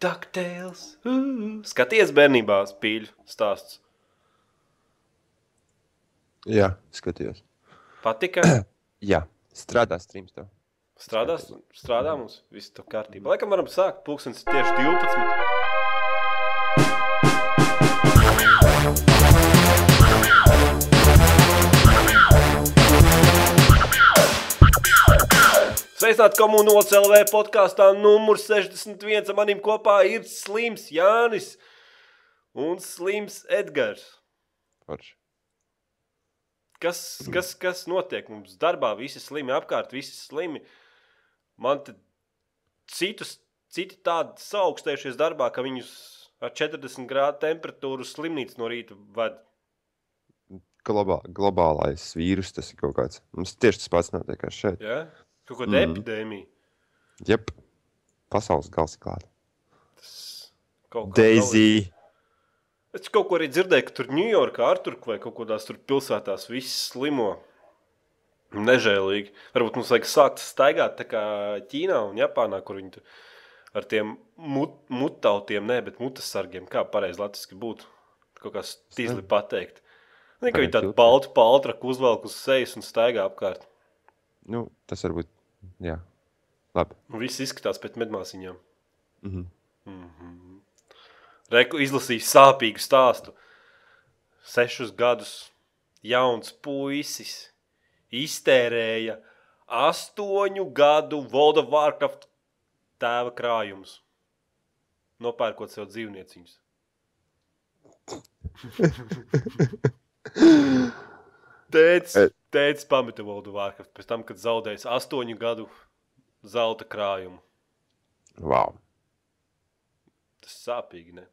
DuckTales. Uh, skaties bērnībā spīļu stāsts. Jā, skatījos. Patika? Jā, strādā streams tev. Strādās, strādā mums, viss to kārtībā. Laikam varam sākt, pulkstens tieši 12. Sveicināti komunos LV podkāstā numur 61. Manim kopā ir slims Jānis un slims Edgars. Parši. Kas, kas, kas notiek mums darbā? Visi slimi apkārt, visi slimi. Man te citus, citi tādi saaugstējušies darbā, ka viņus ar 40 grādu temperatūru slimnīcu no rīta ved. Globā, globālais vīrus tas ir kaut kāds. Mums tieši tas pats notiek šeit. Yeah? Kaut kāda mm. epidēmija. Jep. Pasaules gals klāt. Tas kaut kā. Deizija. Es kaut ko arī dzirdēju, ka tur Ņujorkā, Arturkā vai kaut kādās tur pilsētās viss slimo. Nežēlīgi. Varbūt mums vajag sākt staigāt tā kā Ķīnā un Japānā, kur viņi ar tiem mut, mutautiem, ne, bet mutasargiem, kā pareizi latviski būtu, kaut kā stīzli pateikt. Nē, ka viņi tādu baltu paltraku uzvelk uz sejas un staigā apkārt. Nu, tas varbūt Jā, labi. Un nu, viss izskatās pēc medmāsiņām. Mm -hmm. mm -hmm. Reku izlasīju sāpīgu stāstu. Sešus gadus jauns puisis iztērēja astoņu gadu Volga Vārkrafta tēva krājumus, nopērkot sev dzīvnieciņus. Tēvs eh. tēvs pameta World of Warcraft pēc tam, kad zaudējis astoņu gadu zelta krājumu. Wow. Tas sāpīgi, ne?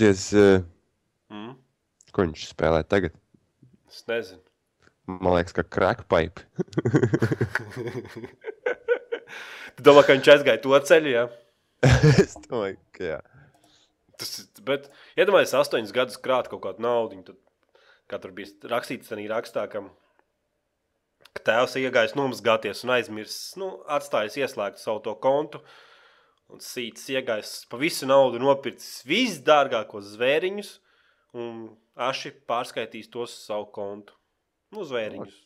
Diez, uh, mm? Ko viņš spēlē tagad? Es nezinu. Man liekas, ka crackpipe. tu domā, ka viņš aizgāja to ceļu, jā? es domāju, ka jā. Tas, bet, iedomājies, astoņas gadus krāt kaut kādu naudu, tad kā tur bija rakstīts arī rakstā, ka, ka tēvs iegājis nomazgāties un aizmirsis, nu, atstājis ieslēgt savu to kontu, un sīts iegājis pa visu naudu nopircis visdārgākos zvēriņus, un aši pārskaitīs tos savu kontu. Nu, zvēriņus.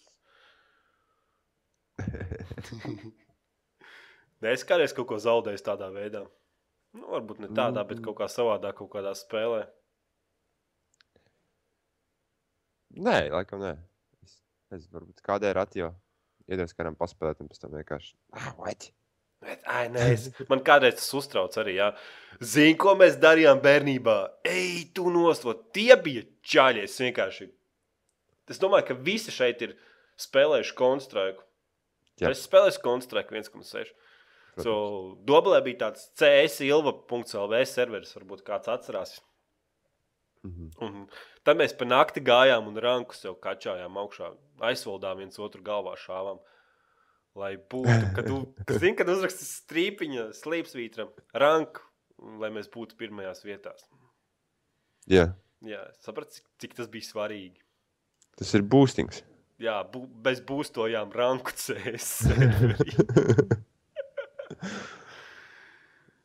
Nē, es kādreiz kaut ko zaudēju tādā veidā. Nu, varbūt ne tādā, bet kaut kā savādā, kaut kādā spēlē. Nē, laikam, nē. Es, es varbūt kādai ratio iedos kādam paspēlēt, un pēc tam vienkārši. Ah, what? Bet, ai, nē, es, man kādreiz tas uztrauc arī. Jā. Zini, ko mēs darījām bērnībā? Ej, tu nostot, tie bija čaļi. Es vienkārši. Es domāju, ka visi šeit ir spēlējuši konstraiku. Jā. Es spēlēju konstraiku 1,6. So, Dobelē bija tāds CS, Ilva.CLV serveris, varbūt kāds atcerās. Mm -hmm. Un Tad mēs pa nakti gājām un rankus jau kačājām augšā, aizvaldām viens otru galvā šāvām. Lai būtu, kad, zin, kad uzrakstīs strīpiņa slīpsvītram, ranku, lai mēs būtu pirmajās vietās. Jā. Jā, sapratu, cik, cik tas bija svarīgi. Tas ir boostings. Jā, bu, bez boostojām ranku cēs.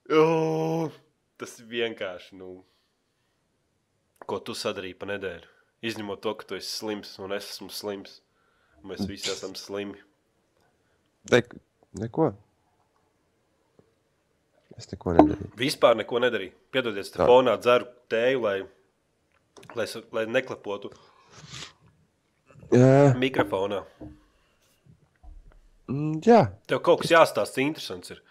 oh, tas vienkārši, nu ko tu sadarīji pa nedēļu. Izņemot to, ka tu esi slims un es esmu slims. Mēs visi mm. esam slimi. Ne, neko. Es neko nedarīju. Vispār neko nedarīju. Piedodiet, tā fonā dzeru tēju, lai, lai, lai neklepotu. Jā. Mikrofonā. Mm, jā. Tev kaut kas jāstāsta interesants. Ir.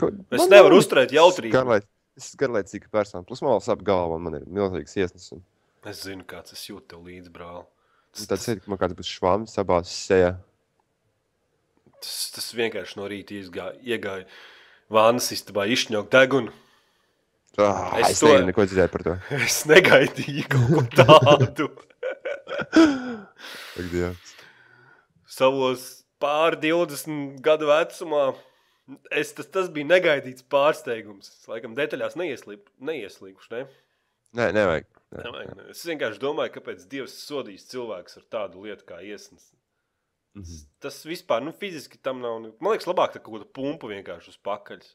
Ko, es nevaru uzturēt jautrību. Skarlai, Es esmu garlaicīga persona. Plus, man vēl sāp galva, un man ir milzīgs iesnas. Un... Es zinu, kāds es jūtu tev līdzi, brāl. Tas, tas ir man kāds švams abās sejā. Tas, tas vienkārši no rīta izgā, iegāja vānas istabā, izšņaukt degunu. Ah, es, es to neko dzirdēju par to. Es negaidīju kaut ko tādu. Savos pār 20 gadu vecumā Es, tas, tas bija negaidīts pārsteigums. Es laikam detaļās neieslīp, neieslīguši. Ne? Nē, nevajag. Nē. nevajag ne. Es vienkārši domāju, kāpēc Dievs sodīs cilvēkus ar tādu lietu kā iesnas. Mm -hmm. Tas vispār nu, fiziski tam nav. Man liekas, labāk tā kaut kāda pumpa vienkārši uz pakaļas.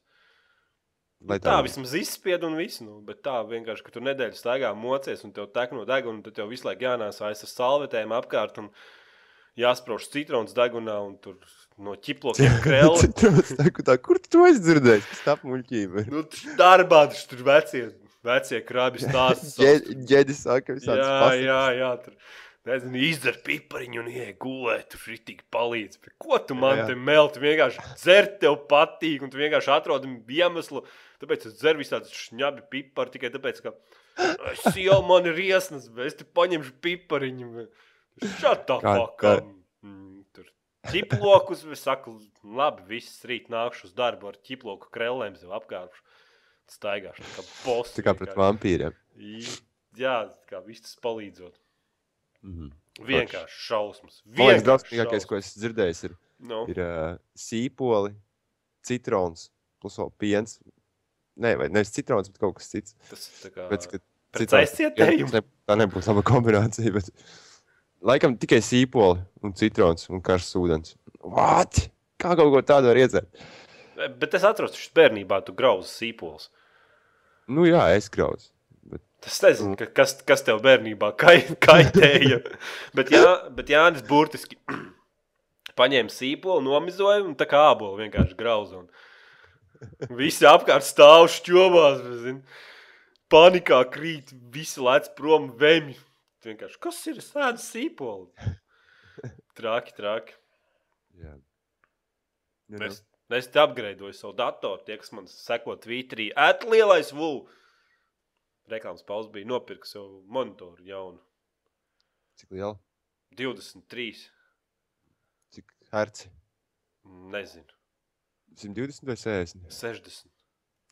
Lai nu, tā, tā vismaz izspied un viss, nu, bet tā vienkārši, ka tu nedēļas staigā mocies un tev tek no deguna, un tad tev visu laiku jānāsājas ar salvetēm apkārt un jāsprauž citrons degunā un tur No ķiplokiem krēliem. kur tu to aizdzirdēji? Tas tap muļķība. Nu, darbā tas tur vecie, vecie krabi stāsts. Ģedi saka visādas jā, pasakas. Jā, jā, tur. Nezinu, izdzer pipariņu un ienāk gulēt, tur ir tik palīdz. Bet ko tu man jā, jā. te melti? Vienkārši dzert tev patīk un tu vienkārši atrodi iemeslu. Tāpēc es dzeru visādas šņabi pipari tikai tāpēc, ka es jau man ir iesnas, bet es te paņemšu pipariņu. Šatā pakam ķiplokus. Es saku, labi, viss rīt nākšu uz darbu ar ķiploku krellēm, zem apkārpšu. Staigāšu kā boss. Tā kā pret vampīriem. Jā, kā viss tas palīdzot. Mm -hmm. Vienkārši šausmas. Vienkārši drausmīgākais, ko esmu dzirdējis, ir, no. Nu? ir uh, sīpoli, citrons, plus vēl piens. Nē, vai nevis citrons, bet kaut kas cits. Tas ir tā kā... Pēc, ka citrons, aizietējums. Tā nebūs laba kombinācija, bet laikam tikai sīpoli un citrons un karsts ūdens. What? Kā kaut ko tādu var iedzert? E, bet es atradu, ka bērnībā tu grauzi sīpols. Nu, jā, es grauzu. Bet... Es nezinu, ka, kas, kas tev bērnībā kait, kaitēja. bet, jā, bet Jānis burtiski paņēma sīpolu, nomizoja un tā kā ābolu vienkārši grauza. Un... Visi apkārt stāv šķomās, zin. panikā krīt, visi lec prom vēmju vienkārši, kas ir sēdes sīpols? traki, traki. Jā. Jā, nu, nu. es, es te apgreidoju savu datoru. Tie, kas man seko Twitterī, atlielais vūlu. Reklāmas pauze bija nopirkt savu monitoru jaunu. Cik liela? 23. Cik herci? Nezinu. 120 vai 60? 60.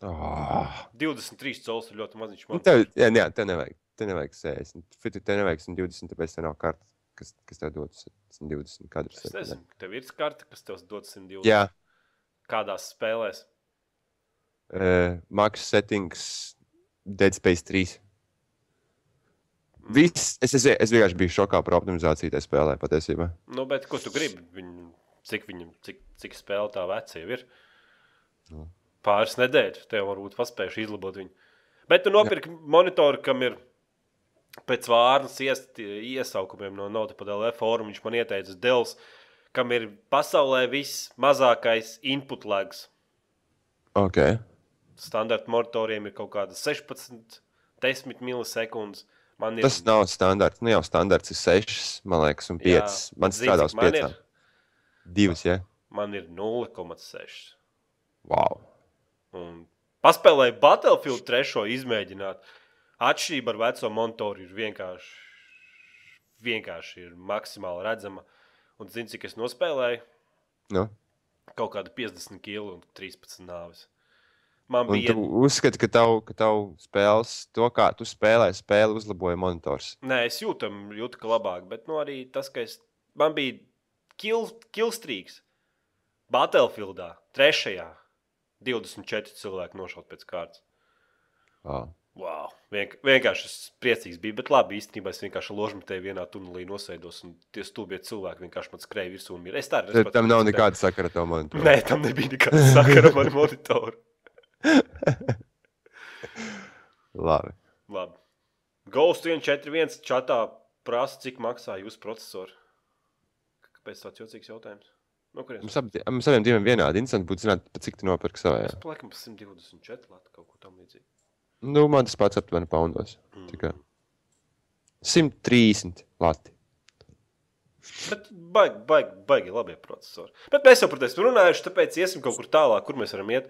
Oh. 23 colis ir ļoti maziņš. Man. Nu, tev, jā, jā, tev nevajag te nevajag 60, fit, te nevajag 120, tāpēc tev nav kartes, kas, kas tev dod 120 kadrus. Es nezinu, ne? tev ir karte, kas tev dod 120. Jā. Kādās spēlēs? Uh, Max settings Dead Space 3. Mm. Viss, es, es, es vienkārši biju šokā par optimizāciju tajā spēlē, patiesībā. Nu, bet ko tu gribi? Viņu, cik, viņu, cik, cik spēle tā vecā ir? Nu. Pāris nedēļas, tev varbūt paspējuši izlabot viņu. Bet tu nopirki monitoru, kam ir pēc vārnas iest, iesaukumiem no NodePDL fóruma viņš man ieteica Dels, kam ir pasaulē vismazākais input lags. Ok. Standarta motoriem ir kaut kāda 16, 10 milisekundes. Man ir... Tas nav standarts. Nu jau standarts ir 6, man liekas, un 5. Jā, man strādā uz 5. Ir... 2, jā. Ja? Man ir 0,6. Wow. Un paspēlēju Battlefield 3 izmēģināt. Atšķirība ar veco monētu ir vienkārši, vienkārši ir maksimāli redzama. Un zini, cik es nospēlēju? No. Nu? Kaut kāda 50 kilo un 13 nāves. Man bija. Tu uzskati, ka tavu, ka tavu spēles, to kā tu spēlē, spēli uzlaboja monitors. Nē, es jūtu, jūtu ka labāk, bet nu, arī tas, ka es. Man bija kill, killstrīks Battlefieldā, trešajā. 24 cilvēki nošaut pēc kārtas. Oh. Wow. Vienk vienkārši es priecīgs biju, bet labi, īstenībā es vienkārši ložmetēju vienā tunelī nosēdos, un tie stūbie cilvēki vienkārši man skrēja virsū un mirēja. Es tā arī nesaprotu. Tam nav nekāda sakara ar to monitoru. Nē, tam nebija nekāda sakara ar monitoru. labi. labi. Ghost 141 čatā prasa, cik maksā jūsu procesors. Kāpēc tāds jocīgs jautājums? No kurienes? Mums, abi, mums abiem diviem vienādi. Interesanti būtu zināt, cik tu nopirki savai. Es palieku 124 latu kaut ko tam līdzīgu. Nu, man tas pats aptuveni paundos. Mm. 130 lati. Bet baigi, baigi, baigi labi procesori. Bet mēs jau par to esam runājuši, tāpēc iesim kaut kur tālāk, kur mēs varam iet.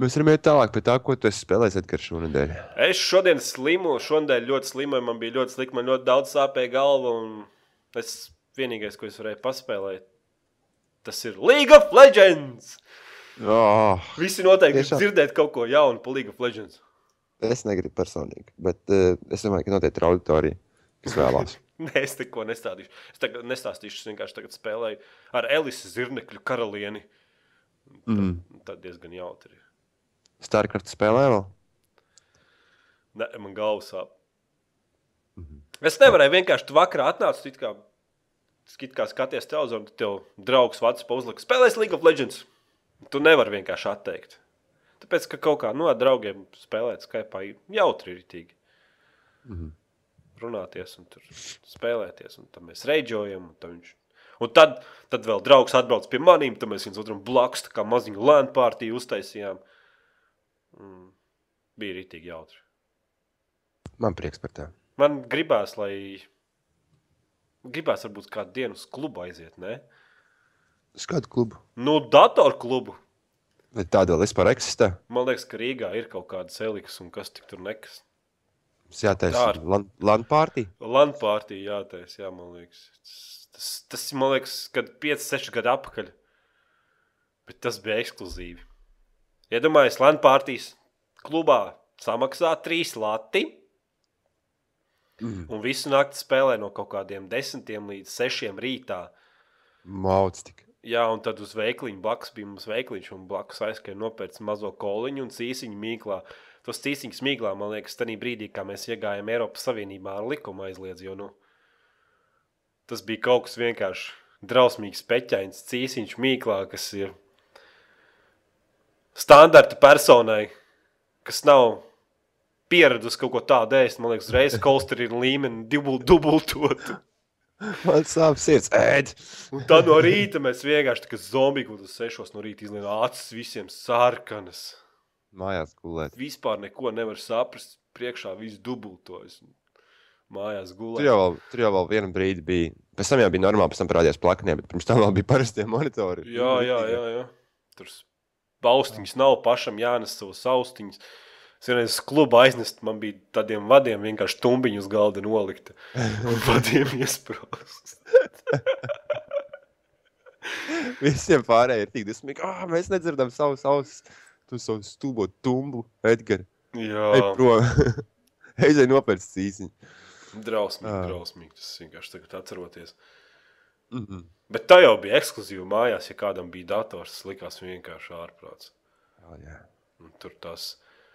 Mēs varam iet tālāk pie tā, ko tu spēlēsi Edgars šonadēļ. Es šodien slimu, šonadēļ ļoti slimoju, man bija ļoti slikti, man ļoti daudz sāpēja galva. Tas vienīgais, ko es varēju paspēlēt, tas ir League of Legends! Oh, Visi noteikti grib dzirdēt kaut ko jaunu par League of Legends. Es negribu personīgi, bet uh, es domāju, ka noteikti ir auditorija, kas vēlās. Nē, es neko nestādīšu. Es tagad nestāstīšu, es vienkārši tagad spēlēju ar Elisa Zirnekļu karalieni. Tā, mm. tā diezgan jautri. Starcraft spēlē vēl? Nē, man galvas sāp. Mm -hmm. Es nevarēju vienkārši tu vakarā atnāc, tu it kā, it kā skaties televizoru, tad tev draugs Vats Pauzlaka spēlēs League of Legends. Tu nevari vienkārši atteikt. Tāpēc, ka kaut kā no nu, ar draugiem spēlēt Skype, jautri ir itīgi. Mm -hmm. Runāties un tur spēlēties, un tam mēs reģojam. Un, viņš... un tad, tad vēl draugs atbrauc pie maniem, tad mēs viens otram blakus, tā kā maziņu lēnu pārtīju uztaisījām. Mm. Bija rītīgi jautri. Man prieks par tā. Man gribās, lai. Gribās, varbūt kādu dienu uz klubu aiziet, ne? Uz kādu klubu? Nu, datorklubu. Tāda vēl vispār eksistē? Man liekas, ka Rīgā ir kaut kāda eliks un kas tik tur nekas. Jātaisa ar... Landpārtī? Landpārtī jātaisa, jā, man liekas. Tas, tas man liekas, kad 5-6 gadu apakaļ. Bet tas bija ekskluzīvi. Iedomājieties, ja Landpārtīs klubā samaksā 3 lati. Mm. Un visu naktī spēlē no kaut kādiem 10 līdz 6 rītā. Mācis tik. Jā, un tad uz veikliņa blakus bija mums veikliņš, un blakus aizskrēja nopērts mazo koliņu un cīsiņu mīklā. Tas cīsiņš mīklā, man liekas, tajā brīdī, kā mēs iegājām Eiropas Savienībā ar likuma aizliedz, jo nu, tas bija kaut kas vienkārši drausmīgs peķains cīsiņš mīklā, kas ir standarta personai, kas nav pieredzējis kaut ko tādu ēst, man liekas, reizes kolsterīna līmeni dubultot. Man sāp sirds, ēd. Un tad no rīta mēs vienkārši tā kā zombiji, un tas sešos no rīta izlēma acis visiem sarkanas. Mājās gulēt. Vispār neko nevar saprast, priekšā viss dubultojas. Mājās gulēt. Tur jau, vēl, tur jau vēl vienu brīdi bija, pēc tam jau bija normāli, pēc tam parādījās plaknie, bet pirms tam vēl bija parastie monitori. Jā, jā, jā, jā. Tur paustiņas nav, pašam jānes savas austiņas. Uh, Es vienreiz klubu aiznesu, man bija tādiem vadiem vienkārši tumbiņu uz galda nolikta. Un vadiem iesprūst. Visiem pārējiem ir tik dusmīgi. Ah, mēs nedzirdam savus ausis. Tu savu stūbo tumbu, Edgars. Jā. Ej prom. Aizēj nopērts cīziņu. Drausmīgi, ah. drausmīgi. Tas vienkārši tagad atceroties. Mm -hmm. Bet tā jau bija ekskluzīva mājās, ja kādam bija dators, tas likās vienkārši ārprāts. Oh, yeah. Un tur tas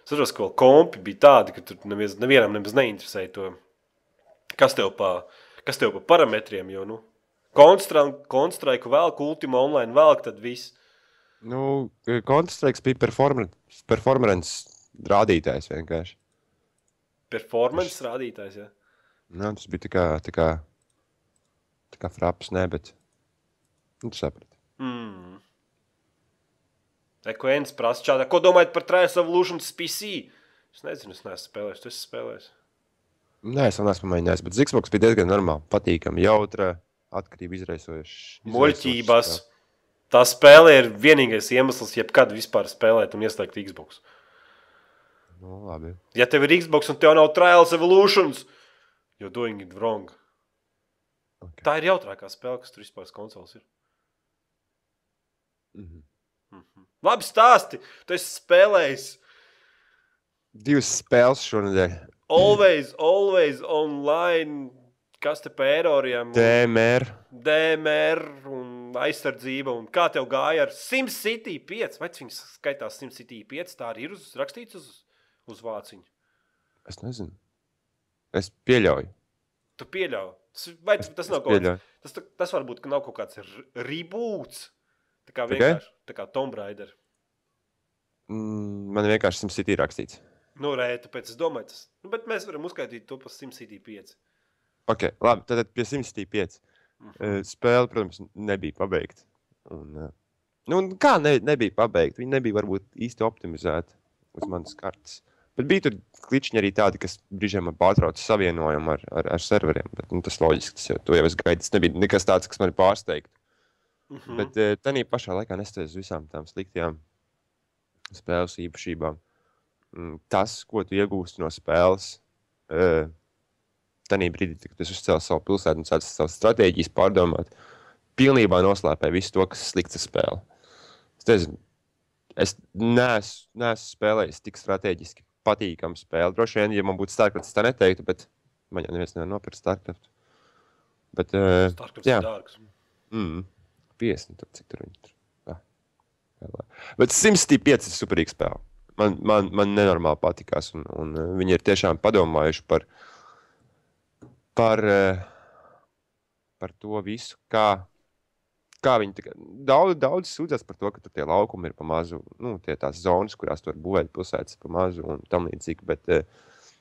Saprotu, ka kompi bija tādi, ka tur nevies, nevienam nemaz neinteresēja to, kas tev pa, kas tev pa parametriem, jo, nu, konstraiku vēl, ultima online vēl, tad viss. Nu, konstraiks bija performance, performance rādītājs vienkārši. Performance Viņš... rādītājs, jā. Nā, nu, tas bija tā kā, tā kā, tā kā fraps, ne, bet, nu, tu saprati. Mm. Ekvēns prasa šādā. Ko domājat par Trails Evolutions PC? Es nezinu, es neesmu spēlējis. Tu esi spēlējis? Nē, es vēl neesmu mēģinājis, bet Ziksboks bija diezgan normāli, patīkami, jautra, atkarība izraisoša. Muļķības. Tā spēle ir vienīgais iemesls, jebkad vispār spēlēt un ieslēgt Xbox. Nu, labi. Ja tev ir Xbox un tev nav Trials Evolutions, you're doing it wrong. Okay. Tā ir jautrākā spēle, kas tur vispār konsoles ir. Mm -hmm. Labi stāsti, tu esi spēlējis. Divas spēles šonadēļ. Always, always online. Kas te par eroriem? DMR. DMR un aizsardzība. Un kā tev gāja ar SimCity 5? Vai viņš skaitās SimCity 5? Tā arī ir uzrakstīts uz, uz vāciņu. Es nezinu. Es pieļauju. Tu pieļauj. Tas, vai, tas, tas nav kaut kas tāds. Tas, tas varbūt nav kaut kāds reboot. Tā kā vienkārši okay? tā kā Tomb Raider. Mm, man vienkārši SimCity rakstīts. Nu, no, rēta, tāpēc es domāju, tas. Nu, bet mēs varam uzskaitīt to par SimCity 5. Ok, labi, tad pie SimCity 5. Mm -hmm. Spēle, protams, nebija pabeigta. Un, eh, nu, kā ne, nebija pabeigta? Viņa nebija varbūt īsti optimizēta uz manas kartes. Bet bija tur klišņi arī tādi, kas brīžiem man pārtrauca savienojumu ar, ar, ar serveriem. Bet, nu, tas loģiski, tas jau, jau es gaidīju. Tas nebija nekas tāds, kas man pārsteigtu. Mm -hmm. Bet uh, eh, tajā pašā laikā nestoties uz visām tām sliktajām spēles īpašībām. Mm, tas, ko tu iegūsti no spēles, uh, eh, tajā brīdī, kad es uzcēlu savu pilsētu un sāku savas stratēģijas pārdomāt, pilnībā noslēpēja visu to, kas ir slikts ar spēli. Es, teicu, es neesmu, neesmu spēlējis tik strateģiski patīkamu spēli. Droši vien, ja man būtu Starcraft, tas tā neteiktu, bet man jau neviens nevar nopirkt Starcraft. Bet, uh, Starcraft jā. ir dārgs. Mm. 50, tur, cik tur viņi tur. Ah, bet Simsitī 5 ir superīga spēle. Man, man, man nenormāli patīkās. Un, un eh, viņi ir tiešām padomājuši par, par, eh, par to visu. Kā, kā viņi tika, daudz, daudz sūdzas par to, ka tie laukumi ir pamazu, nu, tie tās zonas, kurās tur būvēt pilsētas pamazu un tam līdzīgi. Bet, eh,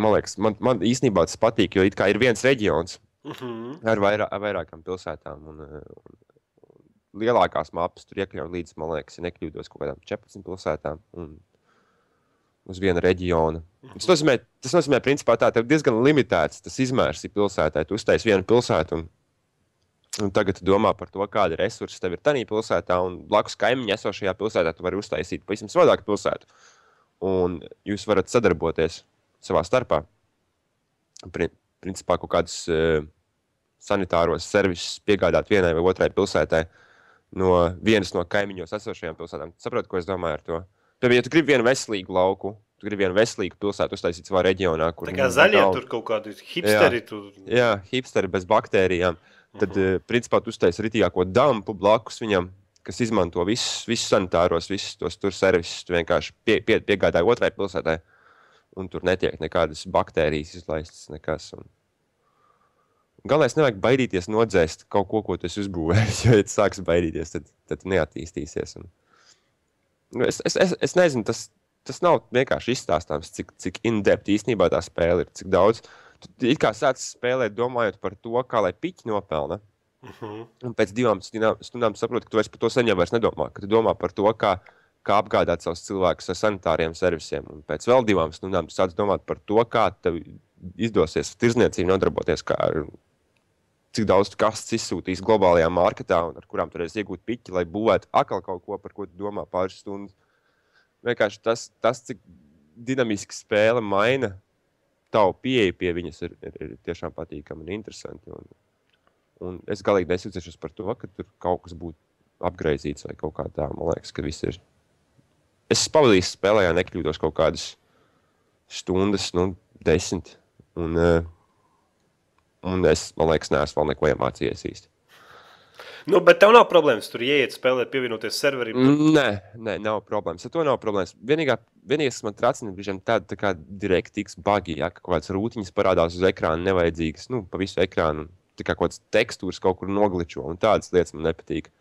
man liekas, man, man īstenībā tas patīk, jo ir viens reģions. Mm -hmm. Ar vairā, vairākām pilsētām. Un, un, lielākās mapas tur iekļauj līdz, man liekas, nekļūdos kaut kādām 14 pilsētām. Un... Uz vienu reģionu. Tas nozīmē, tas nozīmē principā, tā ir diezgan limitēts tas izmērs pilsētā. Tu uztaisīji vienu pilsētu, un, un tagad domā par to, kāda resursa tev ir tajā pilsētā, un blakus kaimiņā esošajā pilsētā tu vari uztaisīt pavisam savādāku pilsētu. Un jūs varat sadarboties savā starpā. Pri, principā kaut kādus uh, sanitāros servisus piegādāt vienai vai otrai pilsētai. Uh, no vienas no kaimiņos esošajām pilsētām. Saprotu, ko es domāju ar to? Tad, ja tu gribi vienu veselīgu lauku, tu gribi vienu veselīgu pilsētu uztaisīt savā reģionā, kur tā nu, kā zaļie nav... tur kaut kādi hipsteri. Jā, tur... jā hipsteri bez baktērijām. Tad, uh mhm. eh, -huh. principā, tu uztaisīsi rītīgāko dampu blakus viņam, kas izmanto visus, visus sanitāros, visus tos tur servisus. Tu vienkārši pie, pie, piegādāji otrai pilsētai, un tur netiek nekādas baktērijas izlaistas. Nekas, un... Galvenais, nevajag baidīties nodzēst kaut ko, ko tu esi uzbūvējis. Jo, ja tu sāksi baidīties, tad, tad neattīstīsies. Un... Nu, es, es, es, es nezinu, tas, tas nav vienkārši izstāstāms, cik, cik in-depth īstenībā tā spēle ir. Cik daudz tu kā sāc spēlēt, domājot par to, kā lai piķi nopelna. Uh mhm. -huh. Un pēc divām stundām, stundām saproti, ka tu vairs par to saņem, vairs nedomā. Ka tu domā par to, kā, kā apgādāt savus cilvēkus ar sanitāriem servisiem. Un pēc vēl divām stundām tu sāc domāt par to, kā tev izdosies tirzniecību nodarboties ar cik daudz kastes izsūtīs globālajā mārketā un ar kurām turēs iegūt piķi, lai būvētu atkal kaut ko, par ko tu domā pāris stundas. Vienkārši tas, tas cik dinamiski spēle maina tavu pieeju pie viņas, ir, ir, ir tiešām patīkami un interesanti. Un, un es galīgi nesūdzēšos par to, ka tur kaut kas būtu apgaizīts vai kaut kā tā. Man liekas, ka viss ir. Es pavadīju spēlē, ja nekļūdos kaut kādas stundas, nu, desmit. Un, uh, Un es, man liekas, neesmu vēl neko iemācījies īsti. Nu, bet tev nav problēmas tur ieiet, spēlēt, pievienoties serverim. Nē, nē, nav problēmas. Ar to nav problēmas. Vienīgā, vienīgais, kas man tracina, ir tāda tā kā direktīgs bagi, ja kaut kādas rūtiņas parādās uz ekrāna, nevajadzīgas, nu, pa visu ekrānu. Tā kā kaut kādas tekstūras kaut kur nogličo, un tādas lietas man nepatīk.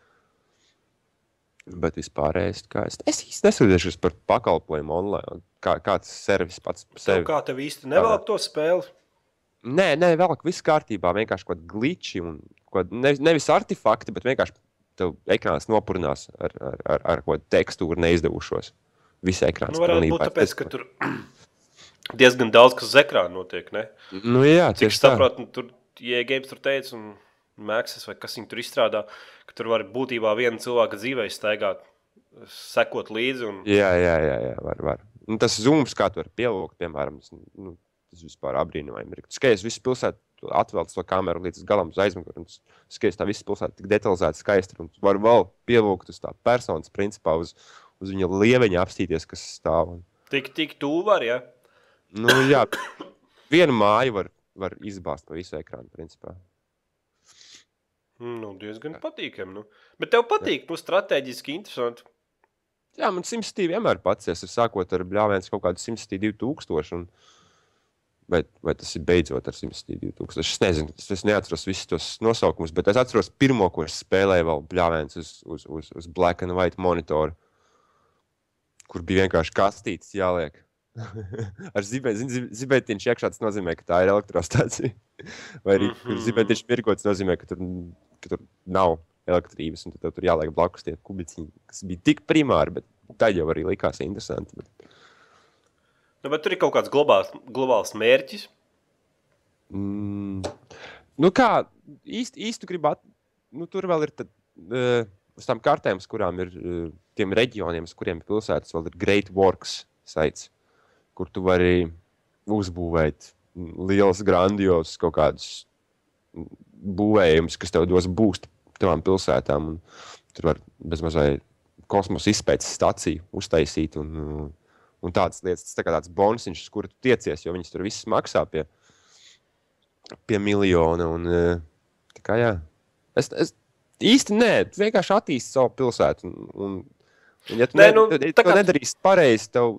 Bet vispārējais, kā es, es īsti nesūdzēšos par pakalpojumu online, kā, kā tas servis pats sevi. Tev kā tev īsti nevēl to spēli? Nē, nē, vēl kaut kas kārtībā. Vienkārši kaut kāda glitči un kaut ne, nevis artefakti, bet vienkārši tev ekrāns nopurnās ar, ar, ar, ar kaut kādu tekstūru neizdevušos. Visi ekrāns nu, varētu būt tāpēc, ka tur diezgan daudz kas uz ekrāna notiek. Ne? Nu, jā, Cik es saprotu, nu, tur iegājums tur teica, un Mākslinieks vai kas viņa tur izstrādā, ka tur var būtībā viena cilvēka dzīvē staigāt, sekot līdzi. Un... Jā, jā, jā, jā, var. var. Un nu, tas zūms, kā tur pielūgt, piemēram, nu, tas vispār apbrīnojami ir. Skaties, visu pilsētu atvēlēt to kameru līdz galam uz aizmuguri, un skaties, tā visa pilsēta tik detalizēta, skaista, un var vēl pievilkt uz tā personas, principā uz, uz viņa lieveņa apstīties, kas stāv. Un... Tik, tik tuvu var, ja? Nu, jā, vienu māju var, var izbāzt pa visu ekrānu, principā. Nu, diezgan patīkami. Nu. Bet tev patīk, nu, strateģiski interesanti. Jā, man simtstī vienmēr patīk. Es sākot ar bļāvienu kaut kādu simtstī 2000. Un, Vai, vai tas ir beidzot ar Simsiju 2000? Es nezinu, es, es neatceros visus tos nosaukumus, bet es atceros pirmo, ko es spēlēju vēl blāvēns uz, uz, uz, uz black and white monitoru, kur bija vienkārši kastītes jāliek. ar zibētiņu iekšā tas nozīmē, ka tā ir elektrostacija. Vai arī mm -hmm. zibētiņš mirgots nozīmē, ka tur, ka tur nav elektrības, un tad tur jāliek blakus tie kubiņi, kas bija tik primāri, bet tā jau arī likās interesanti. Bet... Nu, bet tur ir kaut kāds globāls, globāls mērķis. Mm. Nu, kā īsti, īsti gribētu, nu, tur vēl ir tad, uh, uz tām kartēm, kurām ir uh, tiem reģioniem, kuriem ir pilsētas, vēl ir Great Works saits, kur tu vari uzbūvēt liels, grandios kaut kādus būvējumus, kas tev dos būstu tavām pilsētām. Un tur var bezmazliet kosmosa izpētes stāciju uztaisīt un uh, un tādas lietas. Tas tā kā tāds bonsiņš, kur tu tiecies, jo viņas tur viss maksā pie, pie miljona. Un, e, kā, jā. es, es īsti nē, tu vienkārši attīsti savu pilsētu. Un, un, un ja tu, nē, ne, nu, ja tu kā... nedarīsi pareizi, tev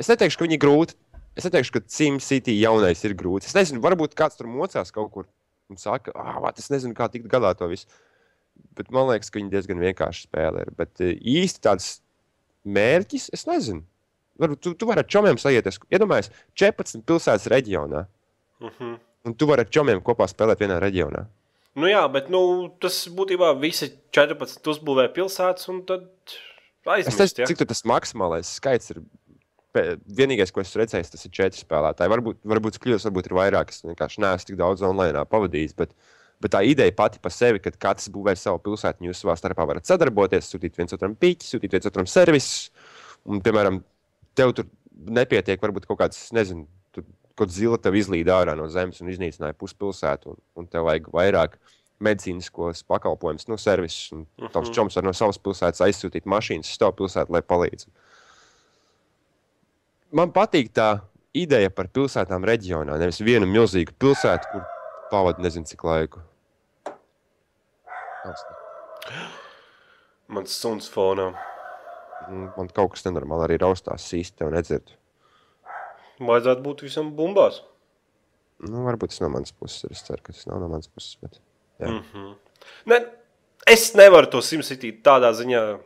es neteikšu, ka viņi ir grūti. Es neteikšu, ka Cimcity jaunais ir grūts. Es nezinu, varbūt kāds tur mocās kaut kur un saka, ah, es nezinu, kā tikt galā ar to visu. Bet man liekas, ka viņi diezgan vienkārši spēlē. Bet e, īsti tāds mērķis, es nezinu varbūt tu, tu vari ar čomiem sajieties. Iedomājieties, 14 pilsētas reģionā. Uh mhm. -huh. Un tu vari ar čomiem kopā spēlēt vienā reģionā. Nu jā, bet nu, tas būtībā visi 14 uzbūvē pilsētas un tad aizmirst. Es teicu, ja? cik tas maksimālais skaits ir. Vienīgais, ko es redzēju, tas ir četri spēlētāji. Varbūt, varbūt kļūdas, varbūt ir vairāk. Es vienkārši neesmu tik daudz online pavadījis. Bet, bet tā ideja pati par sevi, kad katrs būvē savu pilsētu, jūs savā starpā varat sadarboties, sūtīt viens otram pīķi, sūtīt viens otram servisu. Un, piemēram, tev tur nepietiek varbūt kaut kāds, nezinu, tur, kaut zila tev izlīd ārā no zemes un iznīcināja puspilsētu, un, un tev vajag vairāk medicīniskos pakalpojumus, no nu, servises, un uh -huh. tavs mhm. čoms var no savas pilsētas aizsūtīt mašīnas uz tavu pilsētu, lai palīdzētu. Man patīk tā ideja par pilsētām reģionā, nevis vienu milzīgu pilsētu, kur pavadu nezinu cik laiku. Mans suns fonā. Nu, man kaut kas nenormāli arī raustās īsti un nedzird. Vajadzētu būt visam bumbās. Nu, varbūt tas no manas puses ir. Es ceru, ka tas nav no manas puses. Bet, jā. mm -hmm. ne, es nevaru to simsitīt tādā ziņā.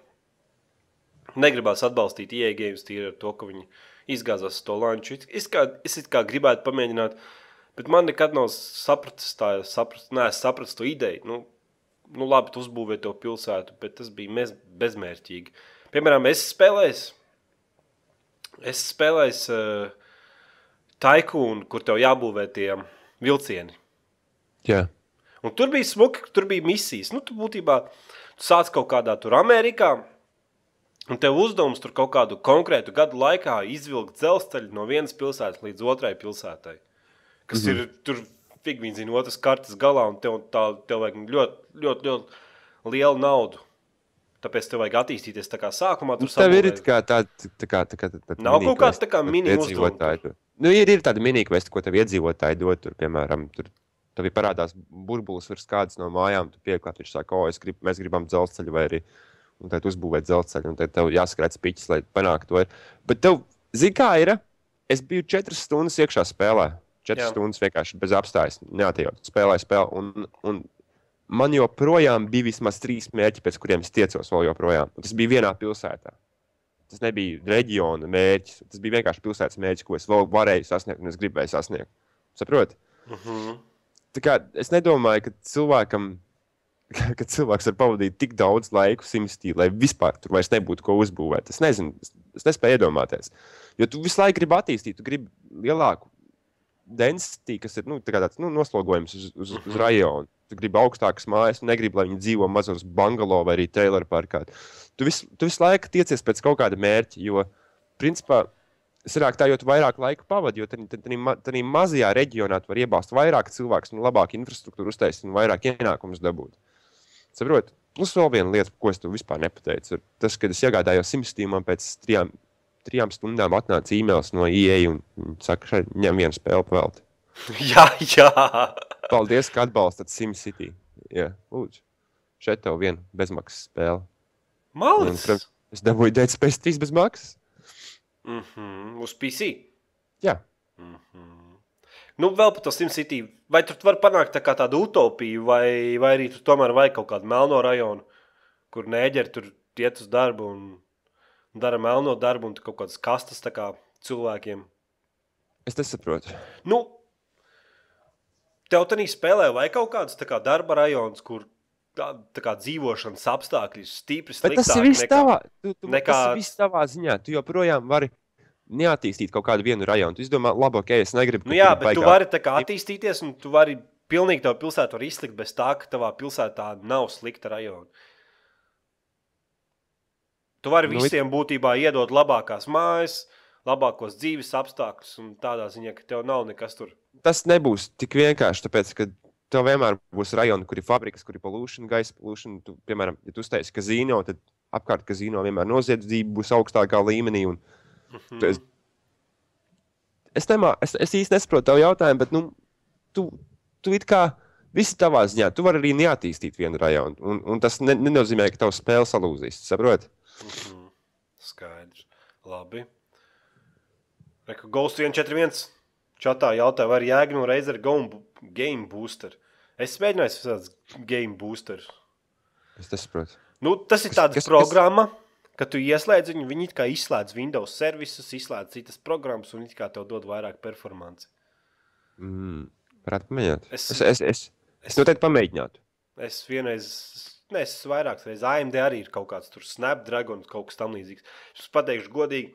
Negribās atbalstīt ieejams tīri ar to, ka viņi izgāzās to lanču. Es, kā, es kā gribētu pamēģināt, bet man nekad nav sapratis tā, saprat, nē, es sapratu to ideju. Nu, nu labi, tu uzbūvēji to pilsētu, bet tas bija mez, bezmērķīgi. Uh, Piemēram, es spēlēju, es spēlēju uh, taikūnu, kur tev jābūvē tie vilcieni. Jā. Un tur bija smuki, tur bija misijas. Nu, tu būtībā tu sāc kaut kādā tur Amerikā, un tev uzdevums tur kaut kādu konkrētu gadu laikā izvilkt dzelzceļu no vienas pilsētas līdz otrai pilsētai. Kas mm -hmm. ir tur figūri zina otras kartes galā, un tev, tā, tev vajag ļoti, ļoti, ļoti lielu naudu. Tāpēc tev vajag attīstīties tā kā sākumā. Nu, tur nu, tev ir kā tāda tā kā, tā kā, tā, tā Nav kaut kāda tā kā mini-iedzīvotāja. Nu, ir, ir tāda mini-kvesta, ko tev iedzīvotāji dod, tur, piemēram, tur tev parādās burbulis virs kādas no mājām, tu pieklāt, viņš saka, o, grib, mēs gribam dzelzceļu vai arī un tad uzbūvēt dzelzceļu, un tad tev jāskrēc piķis, lai panāktu to. Bet tev, zini, kā ir? Es biju četras stundas iekšā spēlē. Četras Jā. stundas vienkārši bez apstājas, neatjaukt, spēlēju spēli. Un, un man joprojām bija vismaz trīs mērķi, pēc kuriem es tiecos vēl joprojām. Un tas bija vienā pilsētā. Tas nebija reģiona mērķis, tas bija vienkārši pilsētas mērķis, ko es vēl varēju sasniegt un es gribēju sasniegt. Saprotiet? Uh mhm. -huh. Tā kā, es nedomāju, ka cilvēkam. Ka cilvēks var pavadīt tik daudz laika simtstī, lai vispār tur vairs nebūtu ko uzbūvēt. Es nezinu, es nespēju iedomāties. Jo tu visu laiku gribi attīstīt, tu gribi lielāku densitāti, kas ir nu, tā tāds, nu, noslogojums uz, uz, uz rajonu tu gribi augstākas mājas, negribi, lai viņi dzīvo mazos bungalo vai arī Taylor parkā. Tu, vis, tu visu laiku tiecies pēc kaut kāda mērķa, jo, principā, sanāk tā, jo vairāk laika pavadi, jo tādā mazajā reģionā tu vari iebāzt vairāk cilvēku, un labāk infrastruktūru uztaisīt un vairāk ienākumus dabūt. Saprotiet, plus vēl viena lieta, ko es tev vispār nepateicu, ir tas, ka es iegādājos simtiem pēc trijām, trijām stundām atnāca īmēls no IE un, un saka, ka ņem vienu spēli pelti. jā, jā. Paldies, ka atbalstāt SimCity. Jā, lūdzu. Šeit tev viena bezmaksas spēle. Mākslinieks. Es dabūju Dead Space 3 bez maksas. Mm -hmm. Uz PC. Jā. Mm -hmm. Nu, vēl par to SimCity. Vai tur var panākt tā tādu utopiju, vai, vai arī tur tomēr vajag kaut kādu melno rajonu, kur nēģeri tur iet uz darbu un dara melno darbu un kaut kādas kastes kā cilvēkiem? Es nesaprotu. Nu, Tev tādā spēlē vai kaut kāds kā, darba rajonus, kur tā, tā kā dzīvošanas apstākļi ir stipri sliktāki. Bet tas ir viss nekā, tavā, tu, tu, nekā... tas ir viss tavā ziņā. Tu joprojām vari neattīstīt kaut kādu vienu rajonu. Tu domā, labi, ok, es negribu. Nu, jā, bet baigā. tu vari tā kā attīstīties, un tu vari pilnīgi tavu pilsētu var izlikt bez tā, ka tavā pilsētā nav slikta rajona. Tu vari nu, visiem it... būtībā iedot labākās mājas, labākos dzīves apstākļus, un tādā ziņā, ka tev nav nekas tur. Tas nebūs tik vienkārši, tāpēc, ka tev vienmēr būs rajoni, kur ir fabrikas, kur ir polūšana, gaisa polūšana. Tu, piemēram, ja tu uztaisīsi kazino, tad apkārt kazino vienmēr noziedzība būs augstākā līmenī. Un, mm -hmm. es, es, nemā, es, es īsti nesaprotu tavu jautājumu, bet nu, tu, tu it kā. Visi tavā ziņā. Tu vari arī neattīstīt vienu rajonu. Un, un tas ne, nenozīmē, ka tavs spēle salūzīs. Saproti? Mm -hmm. Skaidrs. Labi. Reku Ghost 141. Čatā jautāja, vai ir jēga no Razer Game Booster. Es mēģināju, tas ir tāds Game Booster. Es nesaprotu. Nu, tas ir kas, tāds kas, programma. Kas? Kad tu ieslēdz viņu, viņi kā izslēdz Windows servisus, izslēdz citas programmas un it kā tev dod vairāk performanci. Mm, varētu pamēģināt. Es, es, es, es, es noteikti pamēģinātu. Es vienreiz, ne, es vairākas reizes, AMD arī ir kaut kāds tur Snapdragon, kaut kas tam līdzīgs. Es pateikšu godīgi,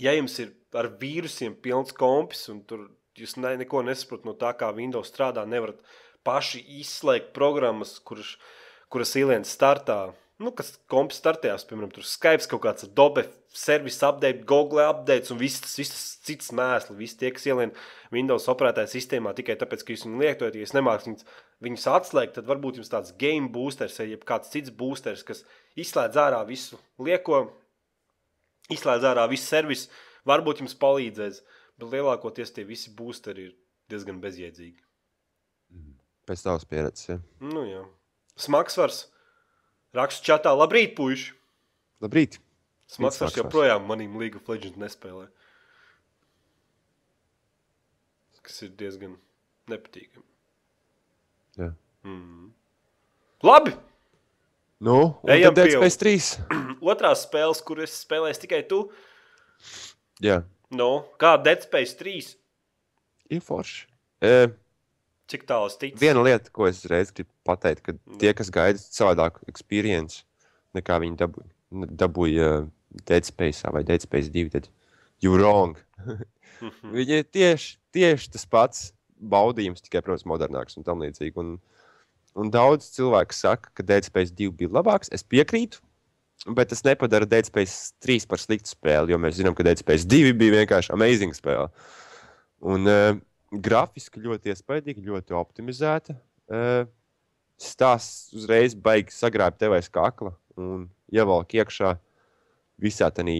ja jums ir ar vīrusiem pilns kompis un tur jūs ne, neko nesaprotat no tā, kā Windows strādā, nevarat paši izslēgt programmas, kurš, kuras ielienas startā. Nu, kas kompis startējās, piemēram, tur Skype kaut kāds dobe service update, Google updates un viss tas cits mēsls. Visi tie, kas ielien Windows operētāja sistēmā tikai tāpēc, ka jūs viņu lietojat, ja nemāks viņus, viņus atslēgt, tad varbūt jums tāds game boosters vai kāds cits boosters, kas izslēdz ārā visu lieko izslēdz ārā viss servis, varbūt jums palīdzēs, bet lielākoties tie visi boosteri ir diezgan bezjēdzīgi. Mm. Pēc tavas pieredzes, ja? Nu jā. Smagsvars raksts čatā, labrīt, puiši! Labrīt! Smagsvars joprojām manīm League of Legends nespēlē. Kas ir diezgan nepatīkami. Jā. Mm. Labi! Nu, Ejam pie Space 3. Otrās spēles, kuras spēlēs tikai tu. Jā. Nu, kā Dead Space 3? Ir forši. E, Cik tālu es ticu? Viena lieta, ko es reiz gribu pateikt, ka nu. tie, kas gaida savādāku pieredzi, nekā viņi dabūja, dabūja Dead Space vai Dead Space 2, tad you're wrong. Mhm. viņi ir tieši, tieši tas pats baudījums, tikai, protams, modernāks un tam līdzīgi. Un, uh, Un daudz cilvēku saka, ka Dēļspējas 2 bija labāks. Es piekrītu, bet tas nepadara Dēļspējas 3 par sliktu spēli, jo mēs zinām, ka Dēļspējas 2 bija vienkārši amazing spēle. Un, uh, grafiski ļoti iespaidīga, ļoti optimizēta. Uh, stāsts uzreiz baigs sagrābt tev aiz kakla un ievelk iekšā visā tādā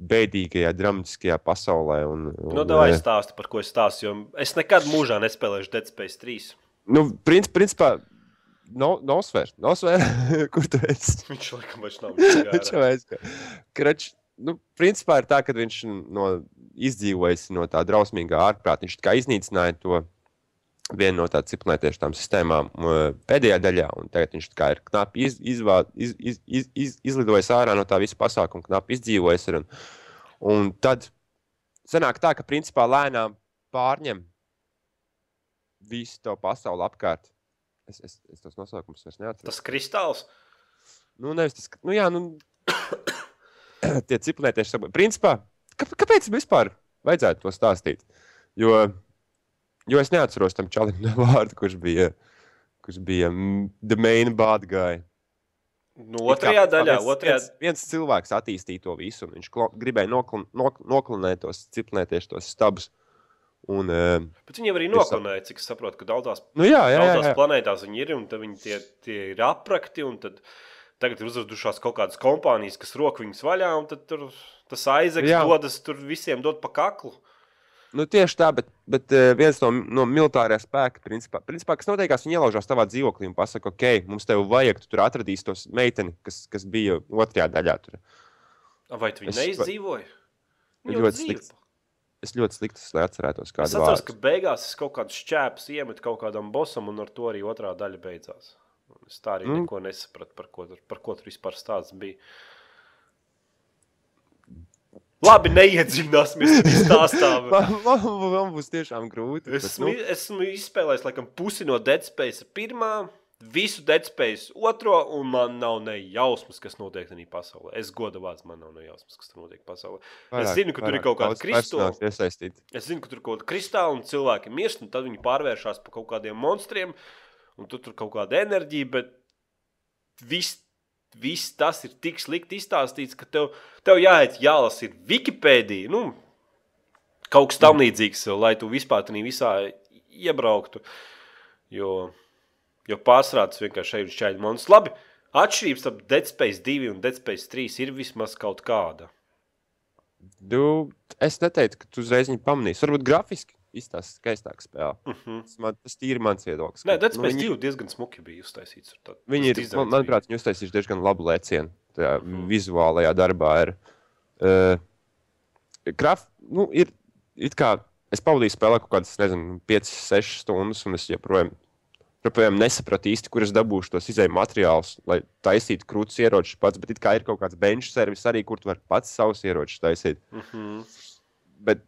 bēdīgajā, dramatiskajā pasaulē. Un, un, nu, tā aizstāsti, eh, par ko es stāstu. Es nekad mūžā nespēlēšu Dead Space 3. Nu, princip, principā, no, nosver, nosver, kur tu esi. Viņš laikam vairs nav. Viņš jau aizgāja. Krač, nu, principā ir tā, ka viņš no, izdzīvojis no tā drausmīgā ārprāta. Viņš kā iznīcināja to vienu no tādām disciplinētiešām sistēmām uh, pēdējā daļā, un tagad viņš kā ir knapi iz, izvā, iz, iz, iz, iz, izlidojis ārā no tā visa pasākuma, knapi izdzīvojis. Ar, un, un tad sanāk tā, ka principā lēnām pārņem visu to pasauli apkārt. Es, es, es tos nosaukumus vairs neatceros. Tas kristāls? Nu, nevis tas, nu, jā, nu, tie ciprētieši saprot. Principā, kā, kāpēc vispār vajadzētu to stāstīt? Jo, jo es neatceros tam čalim vārdu, kurš bija, kurš bija mm, the main bad guy. Nu, otrajā kā, daļā, viens, otrajā... Viens, viens cilvēks attīstīja to visu, un viņš klo, gribēja nokl, nok, noklinēt tos ciprētieši, tos stabus. Un, Bet viņiem arī nokonēja, cik es saprotu, ka daudzās, nu jā, jā, jā, jā. planētās viņi ir un viņi tie, tie ir aprakti. Tad, tagad ir uzradušās kaut kādas kompānijas, kas rok viņus vaļā, un tur, tas aizeks dodas tur visiem dot pa kaklu. Nu, tieši tā, bet, bet viens no, no militārā spēka, principā, principā, kas noteikās, viņi ielaužās tavā dzīvoklī un pasaka, ok, mums tev vajag, tu tur atradīs tos meiteni, kas, kas bija otrajā daļā. Tur. Vai tu viņu es... neizdzīvoji? Ļoti slikti. Es ļoti slikti es atcerētos, kāda bija. Es atceros, vārds. ka beigās es kaut kādu šķēpu iemetu kaut kādam bosam, un ar to arī otrā daļa beidzās. Es tā arī mm. neko nesapratu, par ko, tur, par ko tur vispār stāsts bija. Labi, neiedziļināsimies stāstā. man, man, man būs tiešām grūti. Es esmu, nu... esmu izspēlējis laikam pusi no Dead Space pirmā visu deadspējas otro, un man nav ne jausmas, kas notiek tajā pasaulē. Es godu vārdu, man nav ne jausmas, kas tur notiek pasaulē. Vairāk, es zinu, ka vairāk, tur ir kaut kāda kristāla. Es zinu, ka tur ir kaut kāda kristāla, un cilvēki mirst, un tad viņi pārvēršas par kaut kādiem monstriem, un tur tur kaut kāda enerģija, bet viss. Viss tas ir tik slikti izstāstīts, ka tev, tev jāiet, jālasa ir Wikipēdija, nu, kaut kas tamlīdzīgs, mm. lai tu vispār tajā visā iebrauktu. Jo Jo pārsvarā tas vienkārši ir šādi monētas. Labi, atšķirības starp Dead Space 2 un Dead Space 3 ir vismaz kaut kāda. Du, es neteicu, ka tu uzreiz viņu pamanīsi. Varbūt grafiski izstāsta skaistāka spēle. Uh mhm. -huh. tas, man, tas ir mans viedoklis. Nē, tas nu, viņi... bija diezgan smuki. Uztaisīts, tā, viņi ir, man, manuprāt, viņi uztaisījuši diezgan labu lēcienu. Tajā uh mhm. -huh. vizuālajā darbā ir. Uh, eh, graf, nu, ir, kā, es pavadīju spēlē kaut kādas, nezinu, 5, 6 stundas, un es joprojām Piemēram, nesapratu īsti, kur es dabūšu tos izējuma materiālus, lai taisītu krūtis ieročus pats. Bet it kā ir kaut kāds bench servis arī, kur tu vari pats savus ieročus taisīt. Mm -hmm. Bet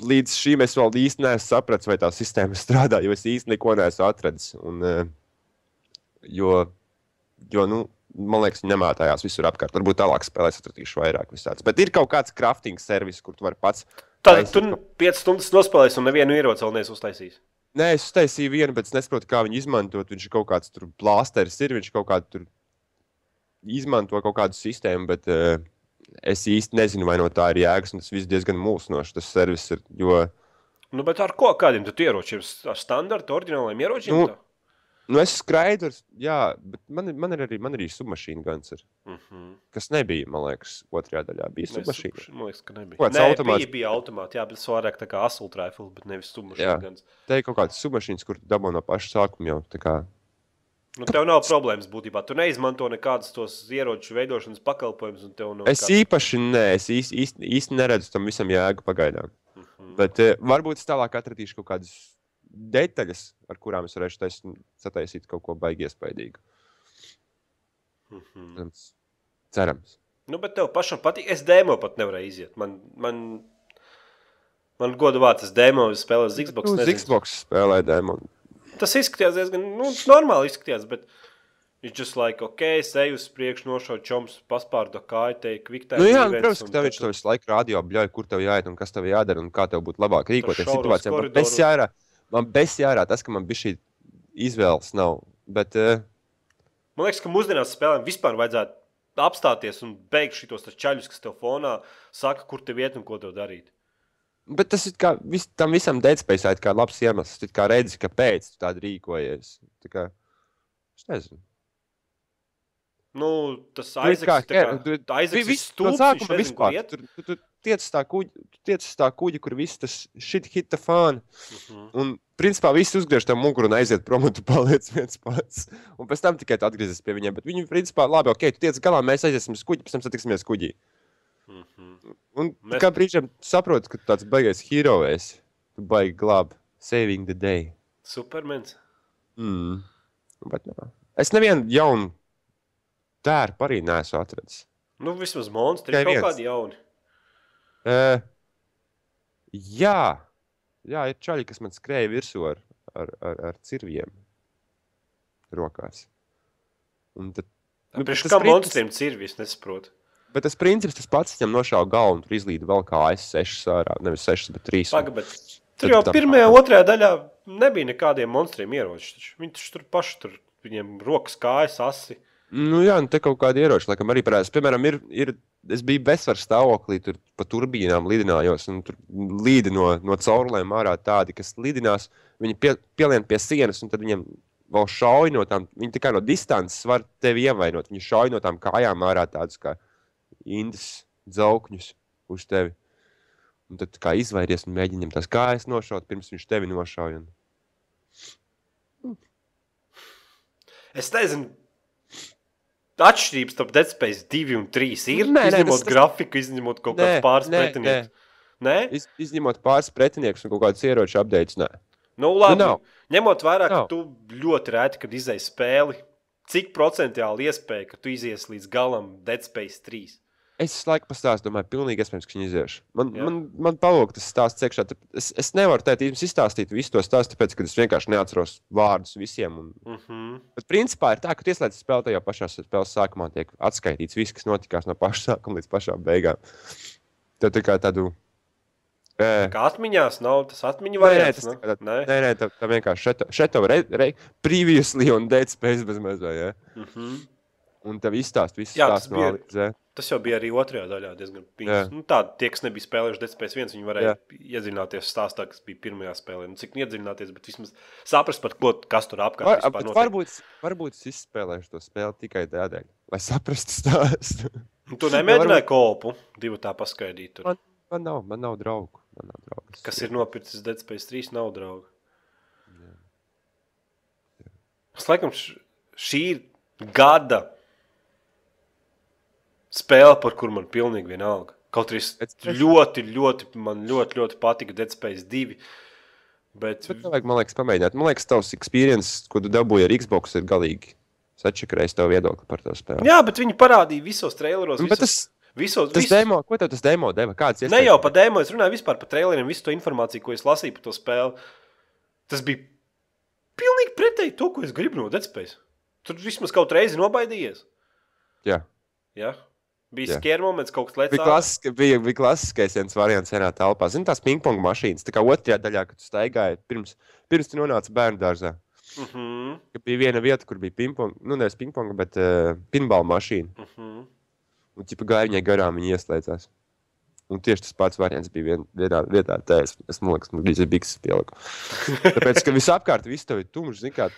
līdz šim es vēl īsti neesmu sapratis, vai tā sistēma strādā, jo es īsti neko neesmu atradzis. Un, eh, jo, jo nu, man liekas, nemātājās visur apkārt. Varbūt tālāk spēlēs atratīšu vairāk visādas. Bet ir kaut kāds crafting servis, kur tu vari pats. Tad tu 5 stundas nospēlēsi un nevienu ieroci vēl neesi uztaisījis. Nē, es uztaisīju vienu, bet es nesaprotu, kā viņu izmantot. Viņš ir kaut kāds tur plāsteris, ir viņš kaut kādā tur izmanto kaut kādu sistēmu, bet uh, es īsti nezinu, vai no tā ir jēgas. Tas viss diezgan mulsinoši, tas servis ir. Jo... Nu, bet ar ko kādiem ieročiem? Ar standarta, oriģināliem ieročiem? Nu, tā? Nu, es skraidu, jā, bet man, man ir arī, man ir arī submašīna guns. Ir, mm -hmm. Kas nebija, man liekas, otrajā daļā. Bija submašīna. Man liekas, ka nebija. Kāds Nē, automāts? Bija, bija automāti, jā, bet es vairāk tā kā asult rifle, bet nevis submašīna guns. Te ir kaut kāds submašīns, kur dabū no paša sākuma jau tā kā. Nu, tev nav problēmas būtībā. Tu neizmanto nekādus tos ieroču veidošanas pakalpojumus. Es kāds... īpaši nē, es īsti, īsti, īsti neredzu tam visam jēgu pagaidām. Mm -hmm. Bet eh, varbūt es tālāk atradīšu kaut kādus detaļas, ar kurām es varēšu taisn, sataisīt kaut ko baigi iespaidīgu. Mm -hmm. Cerams. Nu, bet tev pašam patīk. Es dēmo pat nevarēju iziet. Man, man, man godu vārds, dēmo spēlē uz Xbox. Nu, uz nezinu. Xbox spēlē dēmo. Tas izskatījās diezgan nu, normāli. Izskatījās, bet... Viņš just like, ok, es eju uz priekšu, nošauju čoms, paspārdu kāju, teiku, kviktē. Nu jā, protams, ka tev viņš tev visu laiku rādio bļauj, kur tev jāiet un kas tev jādara un kā tev būtu labāk rīkoties situācijā. Bet mēs jārā, man besī ārā tas, ka man bija šī izvēles nav. Bet, uh, man liekas, ka mūsdienās spēlēm vispār vajadzētu apstāties un beigt šitos ceļus, kas tev fonā saka, kur tev iet un ko tev darīt. Bet tas ir kā vis, tam visam dēļspējai, kā labs iemesls. Tu kā redzi, kāpēc tu tādu rīkojies. Tā kā, es nezinu. Nu, tas aizsākās arī tam visam. Tur, tur, tur tiecas tā kuģa, tiec tā kuģa kur viss tas šit hita fāna. Uh mhm. -huh. Un, principā, viss uzgriež tam muguru un aiziet prom, un tu paliec viens pats. Un pēc tam tikai atgriezies pie viņiem. Bet viņi, principā, labi, ok, tu tiec galā, mēs aiziesim uz kuģi, pēc tam satiksimies kuģī. Uh mhm. -huh. Un mēs... kā brīžiem saprotu, ka tu tāds baigies heroēs, tu baigi glāb, saving the day. Supermens. Mm. Bet, nā. Nu, es nevienu jaunu tērpu arī nesu atradzis. Nu, vismaz monstri ir kaut kādi jauni. Uh, jā, jā, ir čaļi, kas man skrēja virsū ar, ar, ar, ar cirviem rokās. Un tad, nu, nu Priekš, kā princips... monstriem cirvis, nesaprotu. Bet tas princips tas pats, viņam nošāva galvu un tur izlīda vēl kā S6 ārā. Nevis 6, bet 3. Paga, bet tur jau tam... pirmajā, otrajā daļā nebija nekādiem monstriem ieroči. Viņš tur paši tur, viņiem rokas, kājas, asi. Uh, Nu, jā, nu, te kaut kāda ieroča, laikam, arī parādās. Piemēram, ir, ir, es biju bezsvaru stāvoklī, tur pa turbīnām lidinājos, un tur līdi no, no caurulēm ārā tādi, kas lidinās. Viņi pie, pielien pie sienas, un tad viņiem vēl šauj no tām, viņi tikai no distances var tevi ievainot. Viņi šauj no tām kājām ārā tādus kā indas dzaukņus uz tevi. Un tad kā izvairies un mēģini tās kājas nošaut, pirms viņš tevi nošauj. Un... Es nezinu, atšķirības starp Dead Space 2 un 3 ir? Nē, izņemot nē, tas... grafiku, izņemot kaut nē, kādus pāris nē, pretiniekus. Nē? Iz, izņemot pāris pretiniekus un kaut kādus ieroču apgādes. Nu, nu, labi, nu, nav. ņemot vērā, ka nav. tu ļoti rēti, kad izdeji spēli, cik procentuāli iespēja, ka tu izies līdz galam Dead Space 3? Es laiku pastāstīju, domāju, pilnīgi iespējams, ka viņi izieš. Man, Jā. man, man palūk tas stāsts iekšā. Es, es nevaru teikt, jums izstāstīt visu to stāstu, tāpēc, ka es vienkārši neatceros vārdus visiem. Un... Uh mhm. -huh. Bet principā ir tā, ka ieslēdzas spēlē jau pašā spēles sākumā, tiek atskaitīts viss, kas notikās no paša sākuma līdz pašām beigām. Tad tā kā tādu. Tā kā atmiņās nav tas atmiņu vajag. Nē, tas, nu? tā, nē. nē, nē tā, tā vienkārši šeit jau ir previously un dēļ spējas bezmēs. Ja? Uh mhm. -huh. Un tev izstāst visu stāstu no līdzekļiem. Tas jau bija arī otrajā daļā diezgan pīns. Nu, tā, tie, kas nebija spēlējuši DCPS 1, viņi varēja Jā. iedziļināties stāstā, kas bija pirmajā spēlē. Nu, cik iedziļināties, bet vismaz saprast, pat, ko, kas tur apkārt Var, ir. Varbūt, varbūt es izspēlēšu to spēli tikai tādēļ, lai saprastu stāstu. Nu, tu nemēģināji varbūt... kopu divu tā paskaidīt. Tur. Man, man, nav, man nav draugu. Man nav draugu. Kas ir nopircis DCPS 3, nav draugu. Jā. Jā. Es laikam š, šī ir gada spēle, par kuru man pilnīgi vienalga. Kaut arī es ļoti, ļoti, man ļoti, ļoti patika Dead Space 2. Bet... Bet vajag, man liekas, pamēģināt. Man liekas, tavs pieredze, ko tu dabūji ar Xbox, ir galīgi sačakarējis tavu viedokli par to spēli. Jā, bet viņi parādīja visos traileros. Visos... Tas... Visos, tas visos... demo, ko tev tas demo deva? Kāds iespēja? ne jau par demo, es runāju vispār par traileriem, visu to informāciju, ko es lasīju par to spēli. Tas bija pilnīgi pretēji to, ko es gribu no Dead Space. Tur vismaz kaut reizi nobaidījies. Jā. Jā. Bija skērmoments, kaut kas lecās. Bija, klasiska, bija, bija klasiskais viens variants senā telpā. Zini, tās pingpong mašīnas, tā kā otrajā daļā, kad tu staigāji, pirms, pirms tu nonāci bērnu dārzā. Uh mhm. -huh. Bija viena vieta, kur bija pingpong, nu nevis pingpong, bet uh, pinball mašīna. Uh mhm. -huh. Un, tipā, gāja viņai garām, viņa ieslēdzās. Un nu, tieši tas pats variants bija vien, vienā vietā, tā es, es domāju, ka gluži bikses pieliku. Tāpēc, ka visapkārt viss tev ir tumšs, zināmā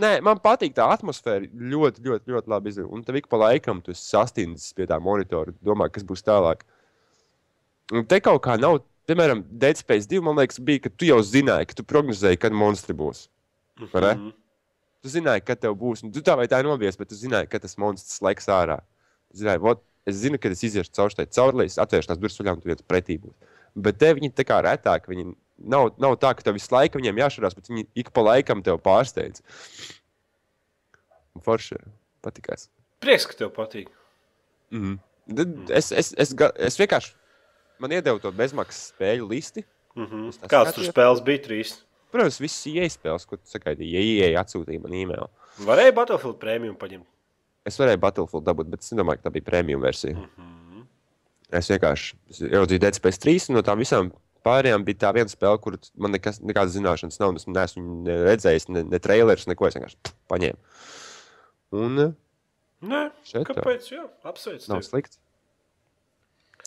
mērā. Man patīk tā atmosfēra, ļoti, ļoti, ļoti labi izdevies. Un tev ik pa laikam tu sastindzies pie tā monitora, domā, kas būs tālāk. Un te kaut kā nav, piemēram, Dead Space 2, man liekas, bija, ka tu jau zināji, ka tu prognozēji, kad monstri būs. Mm -hmm. Tu zināji, ka tev būs, un nu, tu tā vai tā nobijies, bet tu zināji, ka tas monstrs laiks ārā. Tu zināji, what? es zinu, ka es iziešu caur tai caurlēju, atvēršu tās durvis vaļā un tu viens pretī būs. Bet te viņi tā kā retāk, viņi nav, nav tā, ka tev visu laiku viņiem jāšurās, bet viņi ik pa laikam tev pārsteidz. Forši patīkās. Prieks, ka tev patīk. Mm -hmm. es, es, es, es vienkārši man iedeva to bezmaksas spēļu listi. Mm -hmm. Kādas tur spēles bija trīs? Protams, visas iespējas, ko tu sagaidīji, ja ieeja atsūtīja man e-mail. Varēja Battlefield prēmiju paņemt es varēju Battlefield dabūt, bet es nedomāju, ka tā bija premium versija. Mm -hmm. Es vienkārši ieraudzīju Dead Space 3, un no tām visām pārējām bija tā viena spēle, kur man nekas, nekādas zināšanas nav. Es neesmu ne redzējis, ne, ne trailerus, neko. Es vienkārši paņēmu. Un. Eh, Nē, šeit, kāpēc? Jā, apsveicu. Nav tevi. slikti.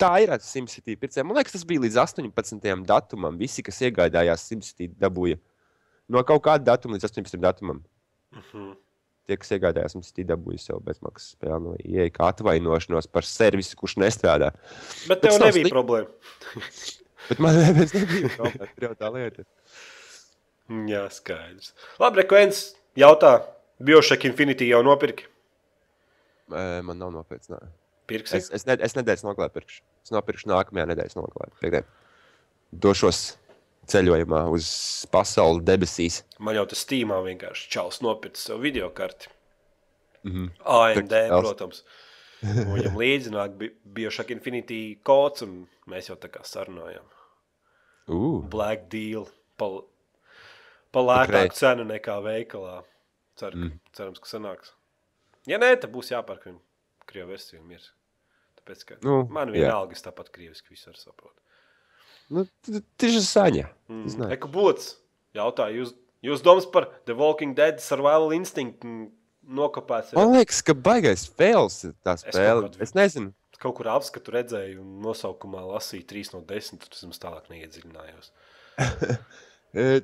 Tā ir SimCity pircēja. Man liekas, tas bija līdz 18. datumam. Visi, kas iegādājās SimCity, dabūja no kaut kāda datuma līdz 18. datumam. Mm -hmm. Tie, kas iegādājās, mums ir dabūjuši jau bezmaksas spēli, no nu, ieeja kā atvainošanos par servisu, kurš nestrādā. Bet tev nebija slik... problēma. Bet man nebija problēma. Tā ir tā lieta. Mm, jā, skaidrs. Labi, Rekvens jautā, Biošek Infinity jau nopirki? Man nav nopirkts. Nā. Pirksi? Es, es, ne, es nedēļas noklāju pirkšu. Es nopirkšu nākamajā nedēļas noklāju. Došos ceļojumā uz pasaules debesīs. Man jau tas stīmā vienkārši čels nopirka sev video karti. Mm -hmm. AMD, Tā, protams. Viņam līdzi nāk bi Bioshock Infinity kods, un mēs jau tā kā sarunājam. Uh. Black deal pa, pa lētāku okay. cenu nekā veikalā. Cer, mm. Cerams, ka sanāks. Ja nē, tad būs jāpērk viņam krievu versiju un mirs. Tāpēc, ka nu, man vienalga, yeah. es tāpat krieviski visu saprotu. Nu, tas ir saņa. Mm. Eko būts. Jautāju, jūs, jūs domas par The Walking Dead survival instinct nokopēts. Man liekas, ka baigais fails tā spēle. Es, es nezinu. Kaut kur apskatu redzēju un nosaukumā lasīju 3 no 10, tad es tālāk neiedziļinājos. Eh,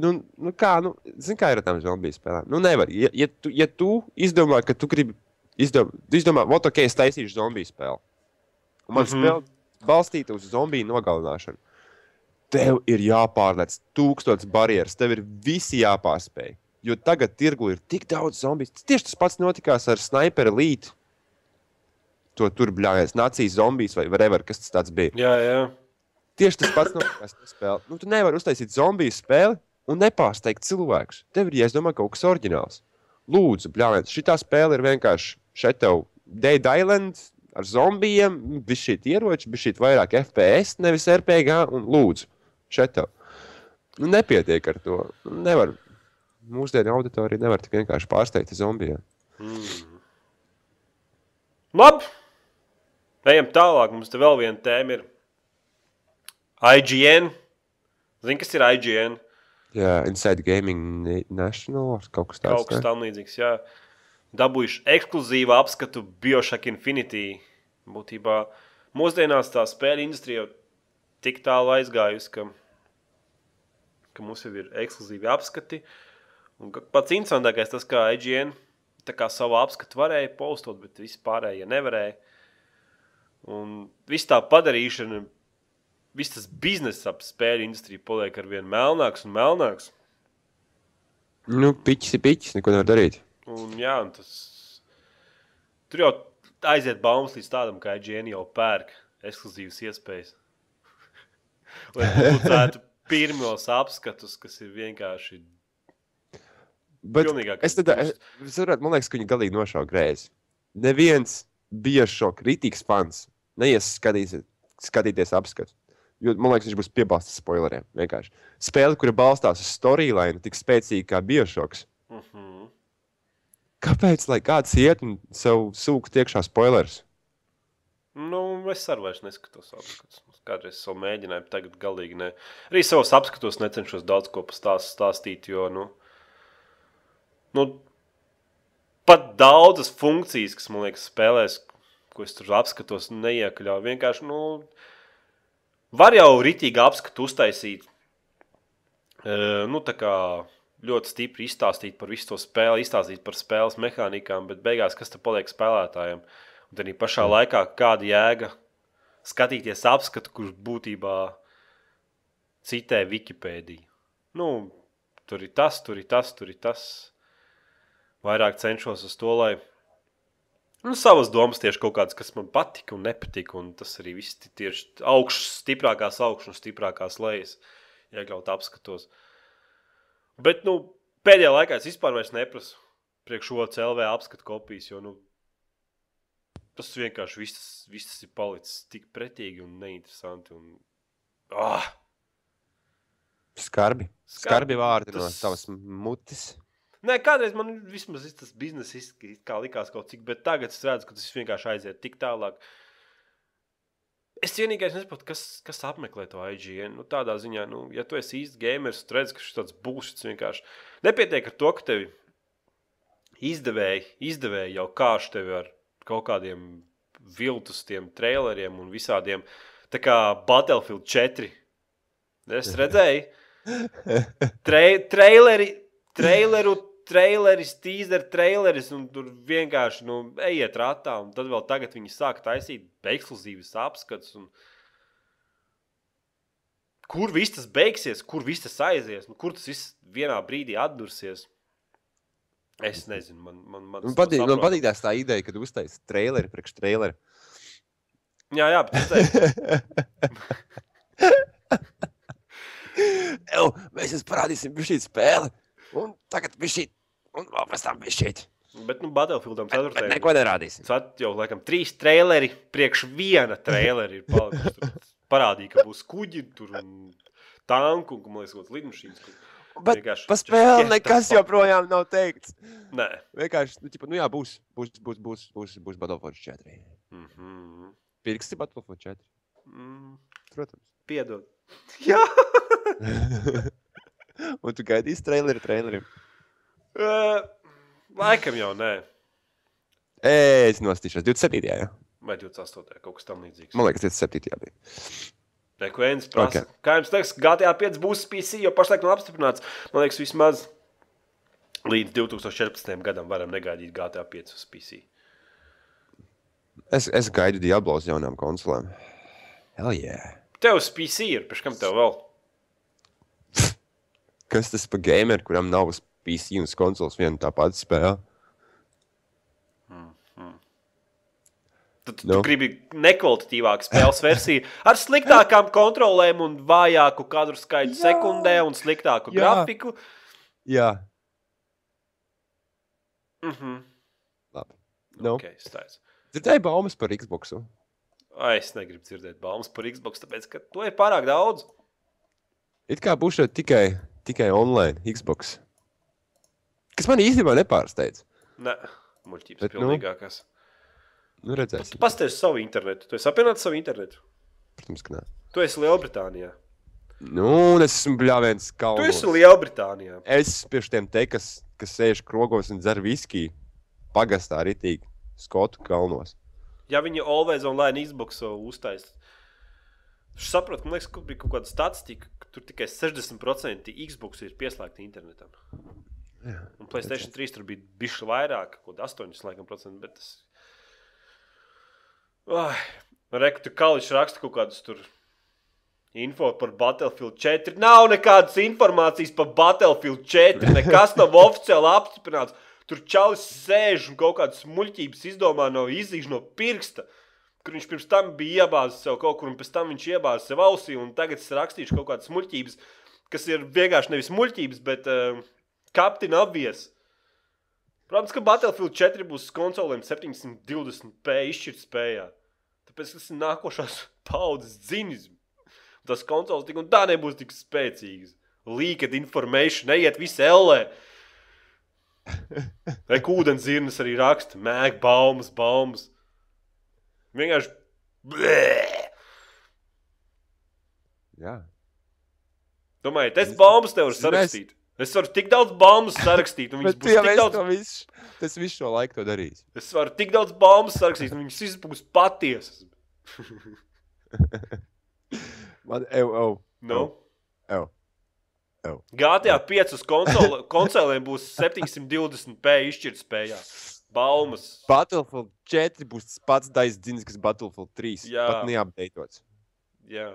nu, nu kā, nu, zin, kā ir ar tām zombiju spēlēm? Nu, nevar. Ja, ja, tu, ja tu izdomā, ka tu gribi izdomā, izdomā ok, es taisīšu zombiju spēli. Un man mm -hmm. spēle balstīta uz zombiju nogalināšanu. Tev ir jāpārlec tūkstotis barjeras, tev ir visi jāpārspēj. Jo tagad tirgu ir tik daudz zombiju. Tieši tas pats notikās ar sniperu līniju. To tur blāvēs nācijas zombijas vai whatever, kas tas bija. Jā, jā. Tieši tas pats notikās ar spēli. Nu, tu nevari uztaisīt zombiju spēli un nepārsteigt cilvēkus. Tev ir jāizdomā kaut kas oriģināls. Lūdzu, blāvēs, šī spēle ir vienkārši šeit tev Dead Island ar zombijiem, bija šī ieroča, bija šī vairāk FPS, nevis RPG, un lūdzu, šeit tev. Nu, nepietiek ar to. Nu, nevar. Mūsdienu auditorija nevar tik vienkārši pārsteigt zombijiem. Mm. Labi, ejam tālāk. Mums te vēl viena tēma ir IGN. Zini, kas ir IGN? Jā, Inside Gaming National kaut kas tāds. Kaut kas tam līdzīgs, jā. Uh, dabūjuši ekskluzīvu apskatu Bioshock Infinity. Būtībā mūsdienās tā spēļu industrija jau tik tālu aizgājusi, ka, ka mums jau ir ekskluzīvi apskati. Un pats interesantākais tas, kā IGN tā kā savu apskatu varēja postot, bet vispārējie ja nevarēja. Un viss tā padarīšana, viss tas bizness ap spēļu industriju paliek ar vien melnāks un melnāks. Nu, piķis ir piķis, neko nevar darīt. Un, jā, un tas tur jau aiziet baumas līdz tādam, ka IGN jau pērk ekskluzīvas iespējas. Lai publicētu pirmos apskatus, kas ir vienkārši. Bet es domāju, man liekas, ka viņi galīgi nošāva grēzi. Neviens bija šo kritikas fans. Neies skatīties apskatus. Jo, man liekas, viņš būs piebāzts ar spoileriem. Vienkārši. Spēle, kura balstās uz storyline, tik spēcīga kā Bioshocks. Mm -hmm kāpēc lai kāds iet un sev sūkt iekšā spoilers? Nu, es arī vairs neskatos apskatus. Kādreiz es jau mēģināju, bet tagad galīgi ne. Arī savos apskatos necenšos daudz ko pastāst, stāstīt, jo, nu, nu, pat daudzas funkcijas, kas man liekas spēlēs, ko es tur apskatos, neiekļauju. Vienkārši, nu, var jau ritīgi apskatu uztaisīt. E, nu, tā kā ļoti stipri izstāstīt par visu to spēli, izstāstīt par spēles mehānikām, bet beigās kas tur paliek spēlētājiem? Un tad arī pašā mm. laikā kāda jēga skatīties apskatu, kurš būtībā citē Wikipēdiju. Nu, tur ir tas, tur ir tas, tur ir tas. Vairāk cenšos uz to, lai nu, savas domas tieši kaut kādas, kas man patika un nepatika. Un tas arī viss tieši augšas, stiprākās augšas un stiprākās lejas iekļaut apskatos. Uh, Bet nu, pēdējā laikā es vispār neprasu priekš šo CLV apskatu kopijas, jo nu, tas vienkārši viss, viss ir palicis tik pretīgi un neinteresanti. Un... Ah! Skarbi. Skarbi. Skarbi vārdi tas... no tavas mutes. Nē, kādreiz man vismaz tas biznesa izskatījās, kā likās kaut cik, bet tagad es redzu, ka tas vienkārši aiziet tik tālāk. Uh, Es vienīgais nesaprotu, kas, kas apmeklē to IGN. Nu, tādā ziņā, nu, ja tu esi īsts gameris, tad redz, ka šis tāds būs vienkārši. Nepietiek ar to, ka tevi izdevēji, izdevēji jau kāž tevi ar kaut kādiem viltus tiem traileriem un visādiem. Tā kā Battlefield 4. Es redzēju, tra traileri, traileru traileris, teaser traileris, un tur vienkārši nu, ejiet rātā. Tad vēl tagad viņi sāk taisīt ekskluzīvas apskats. Un... Kur viss tas beigsies, kur viss tas aizies, un kur tas viss vienā brīdī atdursies? Es nezinu, man, man, man, man patīk. Man patīk tā ideja, ka tu uztaisīji traileri priekš trailera. Jā, jā, bet. Ew, mēs jums parādīsim, kāda ir šī spēle. Un tagad bija šī un vēl pēc tam bišķīt. Bet, nu, Battlefieldam 4. Bet, bet neko nerādīsim. Tad jau, laikam, trīs traileri, priekš viena traileri ir palikuši. Parādīja, ka būs kuģi, tur un tanku, un, man liekas, kaut lidmašīnas. Bet par spēli nekas joprojām nav teikts. Nē. Vienkārši, nu, tipa, nu jā, būs, būs, būs, būs, būs, būs Battlefield 4. Mm -hmm. Pirksti Battlefield 4. Mm. Protams. Piedod. Jā. un tu gaidīsi traileri trailerim. Uh, laikam jau nē. Es nostīšos 27. Jā. Vai 28. kaut kas tamlīdzīgs. Man liekas, 27. bija. Nekvēns prasa. Okay. Kā jums teiks, GTA 5 būs PC, jo pašlaik nav apstiprināts. Man liekas, vismaz līdz 2014. gadam varam negaidīt GTA 5 uz PC. Es, es gaidu Diablo uz jaunām konsolēm. Hell yeah! Tev uz PC ir, pēc kam tev vēl? Kas tas par gameru, kuram nav uz PC un konsoles viena tā pati spēlē. Mhm. Tad nu. tu gribi nekvalitatīvāku spēles versiju ar sliktākām kontrolēm, un vājāku kadru skaitu Jā. sekundē un sliktāku Jā. grafiku. Jā. Mm -hmm. Labi. Nu. Okay, Dzirdēju baumas par Xbox. Ai, es negribu dzirdēt baumas par Xbox, tāpēc ka to ir pārāk daudz. It kā būs tikai, tikai online Xbox. Kas man īstenībā nepārsteidz. Ne, muļķības Bet, nu, pilnīgākās. Nu, nu redzēsim. Tu pasties savu internetu. Tu esi apvienāts savu internetu? Protams, ka nē. Tu esi Lielbritānijā. Nu, es esmu bļāviens kalnos. Tu esi Lielbritānijā. Es esmu pie šiem te, kas, kas sēž krogos un dzer viskiju pagastā ritīgi Skotu kalnos. Ja viņi always online izbokso uztais. Es saprotu, man liekas, ka bija kaut kāda statistika, ka tur tikai 60% Xbox ir pieslēgti internetam. Jā, un PlayStation 3 tur bija bijuši vairāk, kaut kāda 8%, bet tas. Ai, Reku, tu kališ raksta kaut kādus tur. Info par Battlefield 4. Nav nekādas informācijas par Battlefield 4. Nekas nav oficiāli apstiprināts. Tur čalis sēž un kaut kādas muļķības izdomā no izzīž no pirksta. Kur viņš pirms tam bija iebāzis sev kaut kur, un pēc tam viņš iebāza sev ausī, un tagad es rakstīšu kaut kādas muļķības, kas ir vienkārši nevis muļķības, bet uh, Captain Obvious. Protams, ka Battlefield 4 būs konsolēm 720p izšķirtspējā. Tāpēc tas ir nākošās paudzes zinis. Tas konsoles tik un tā nebūs tik spēcīgas. Leaked information, neiet visi ellē. Vai kūdens zirnes arī raksta, mēg baumas, baumas. Vienkārši blē. Jā. Domājiet, es baumas tev varu sarakstīt. Mēs... Es varu tik daudz baumas sarakstīt, un viņas būs tik daudz. Visu, es visu šo laiku to darīju. Es varu tik daudz baumas sarakstīt, un viņas visas būs patiesas. Man, ev, ev, no? Nu? ev, ev. GTA 5 konsole, konsolēm būs 720p izšķirtspējā. Baumas. Battlefield 4 būs tas pats Daisdins, kas Battlefield 3. Jā. Pat neapdeitots. Jā.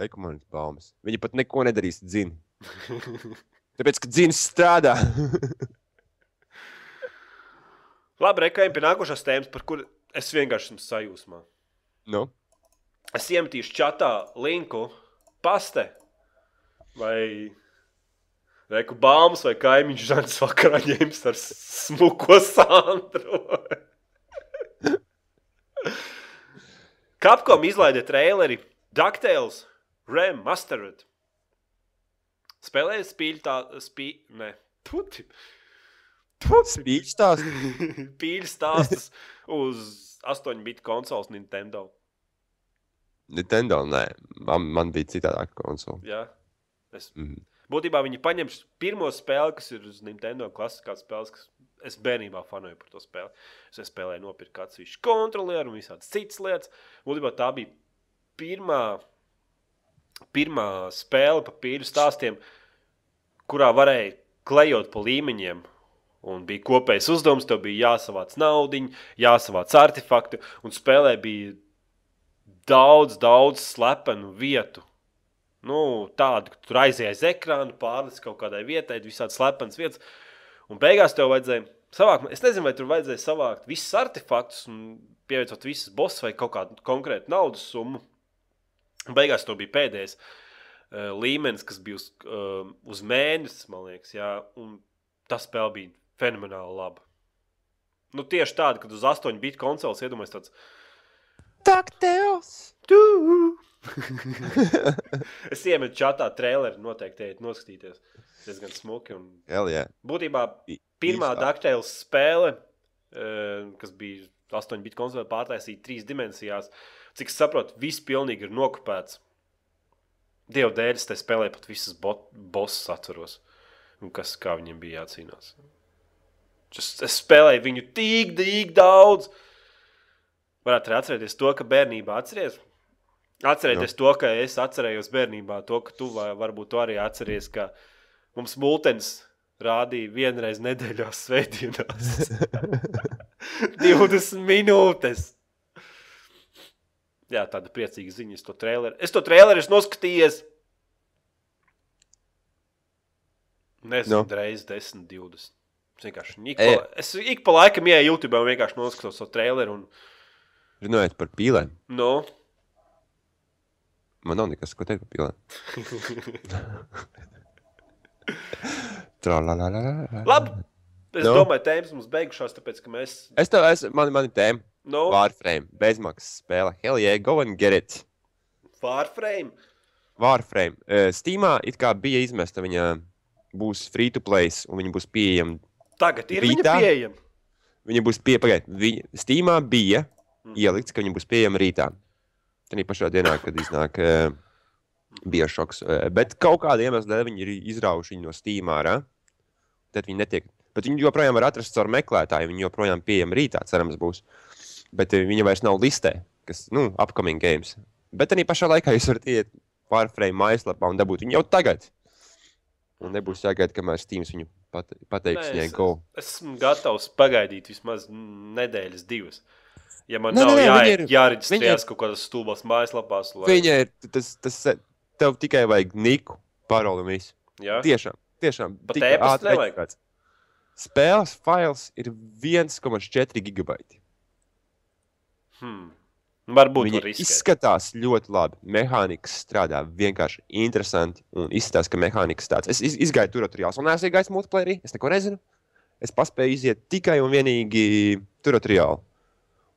Ekumanis baumas. Viņi pat neko nedarīs dzini. Tāpēc, ka dzīves strādā. Labi, rekājam pie nākošās tēmas, par kur es vienkārši esmu sajūsmā. Nu? Es iemetīšu čatā linku paste vai Reku Bāmas vai kaimiņš Žants vakarā ņēmis ar smuko Sandru. Capcom izlaida traileri DuckTales Remastered. Spēlēju spīļu tā, spī... Nē, puti. puti. Spīļu stāstus. Pīļu stāstus uz 8-bit konsoles Nintendo. Nintendo, nē. Man, man bija citādāk konsole. Jā. Es... Mm. Būtībā viņi paņem pirmo spēli, kas ir uz Nintendo klasiskā spēles, kas es bērnībā fanoju par to spēli. Es spēlēju, nopirku atsevišķu kontrolieru un visādas citas lietas. Būtībā tā bija pirmā pirmā spēle pa pīļu stāstiem, kurā varēja klejot pa līmeņiem. Un bija kopējs uzdevums, tev bija jāsavāc naudiņu, jāsavāc artefaktu, un spēlē bija daudz, daudz slepenu vietu. Nu, tādu, ka tur aizies ekrāna, pārlis kaut kādai vietai, visādi slepenas vietas. Un beigās tev vajadzēja savākt, es nezinu, vai tur vajadzēja savākt visus artefaktus un pievienot visas boss vai kaut kādu konkrētu naudas summu. Beigās to bija pēdējais uh, līmenis, kas bija uz, uh, uz mēnesi, man liekas, jā, un tā spēle bija fenomenāli laba. Nu, tieši tāda, kad uz 8 bitu konsoles iedomājas tāds - Taktēls! es iemetu čatā traileri, noteikti ejiet noskatīties. Diezgan smuki. Un... Yeah. Būtībā pirmā daktēlas spēle, uh, kas bija 8 bitu konsolē pārtaisīta trīs dimensijās, uh, Cik es saprotu, viss pilnīgi ir nokopēts. Dieva dēļ es te spēlēju pat visas bosus atceros. Un kas kā viņiem bija jācīnās. Es, es spēlēju viņu tik, tik daudz. Varētu arī atcerēties to, ka bērnībā atceries. Atcerieties to, ka es atcerējos bērnībā, to, ka tu vai, varbūt tu arī atceries, ka mums mūtens rādīja vienreiz nedēļā svētdienās. 20 minūtes jā, tāda priecīga ziņa. Es to traileru, es to traileru esmu noskatījies. Nezinu, no. reizes 10, 20. Es vienkārši ik pa, e. es ik pa laikam ieeju YouTube un vienkārši noskatos to traileru. Un... Runājot par pīlēm. No. Nu? Man nav nekas, ko teikt par pīlēm. Labi, es no. Nu? domāju, tēmas mums beigušās, tāpēc ka mēs. Es tev esmu, man, man ir tēma. No. Nu. Warframe. Bezmaksas spēle. Hell yeah, go and get it. Warframe. Warframe. Uh, Steamā it kā bija izmesta viņa būs free to play, un viņa būs pieejama. Tagad ir rītā. viņa pieejama. Viņa būs pieejama. Steamā bija mm. ielikts, ka viņa būs pieejama rītā. Tā ir pašā dienā, kad iznāk uh, eh, biošoks. Uh, eh, bet kaut kāda iemesla dēļ viņi ir izraujuši viņu no Steam ārā. Tad viņi netiek. Bet viņi joprojām var atrast caur meklētāju. Viņi joprojām pieejama rītā, cerams, būs. Uh, bet eh, viņa vairs nav listē, kas ir nu, upcoming games. Bet arī pašā laikā jūs varat iet pārframe mājaslapā un dabūt viņu jau tagad. Un nebūs jāgaida, kamēr Steams viņu pat, pateiks, Nē, es, go. Esmu gatavs pagaidīt vismaz nedēļas, divas. Ja man nē, nav nē, jā, ir, jāreģistrējas ir, kaut kādās stūbās mājaslapās, lai... Viņa ir, tas, tas, tev tikai vajag niku, paroli un visu. Jā? Tiešām, tiešām. Bet ēpastu nevajag. Spēles fails ir 1,4 gigabaiti. Hmm. Varbūt viņa izskatās ļoti labi. Mehānika strādā vienkārši interesanti. Un izskatās, ka mehānika tāds. Es iz, izgāju tur, tur jāsaka, nesēju gaisa multiplayerī. Es neko nezinu. Es paspēju iziet tikai un vienīgi tur, tur jāsaka.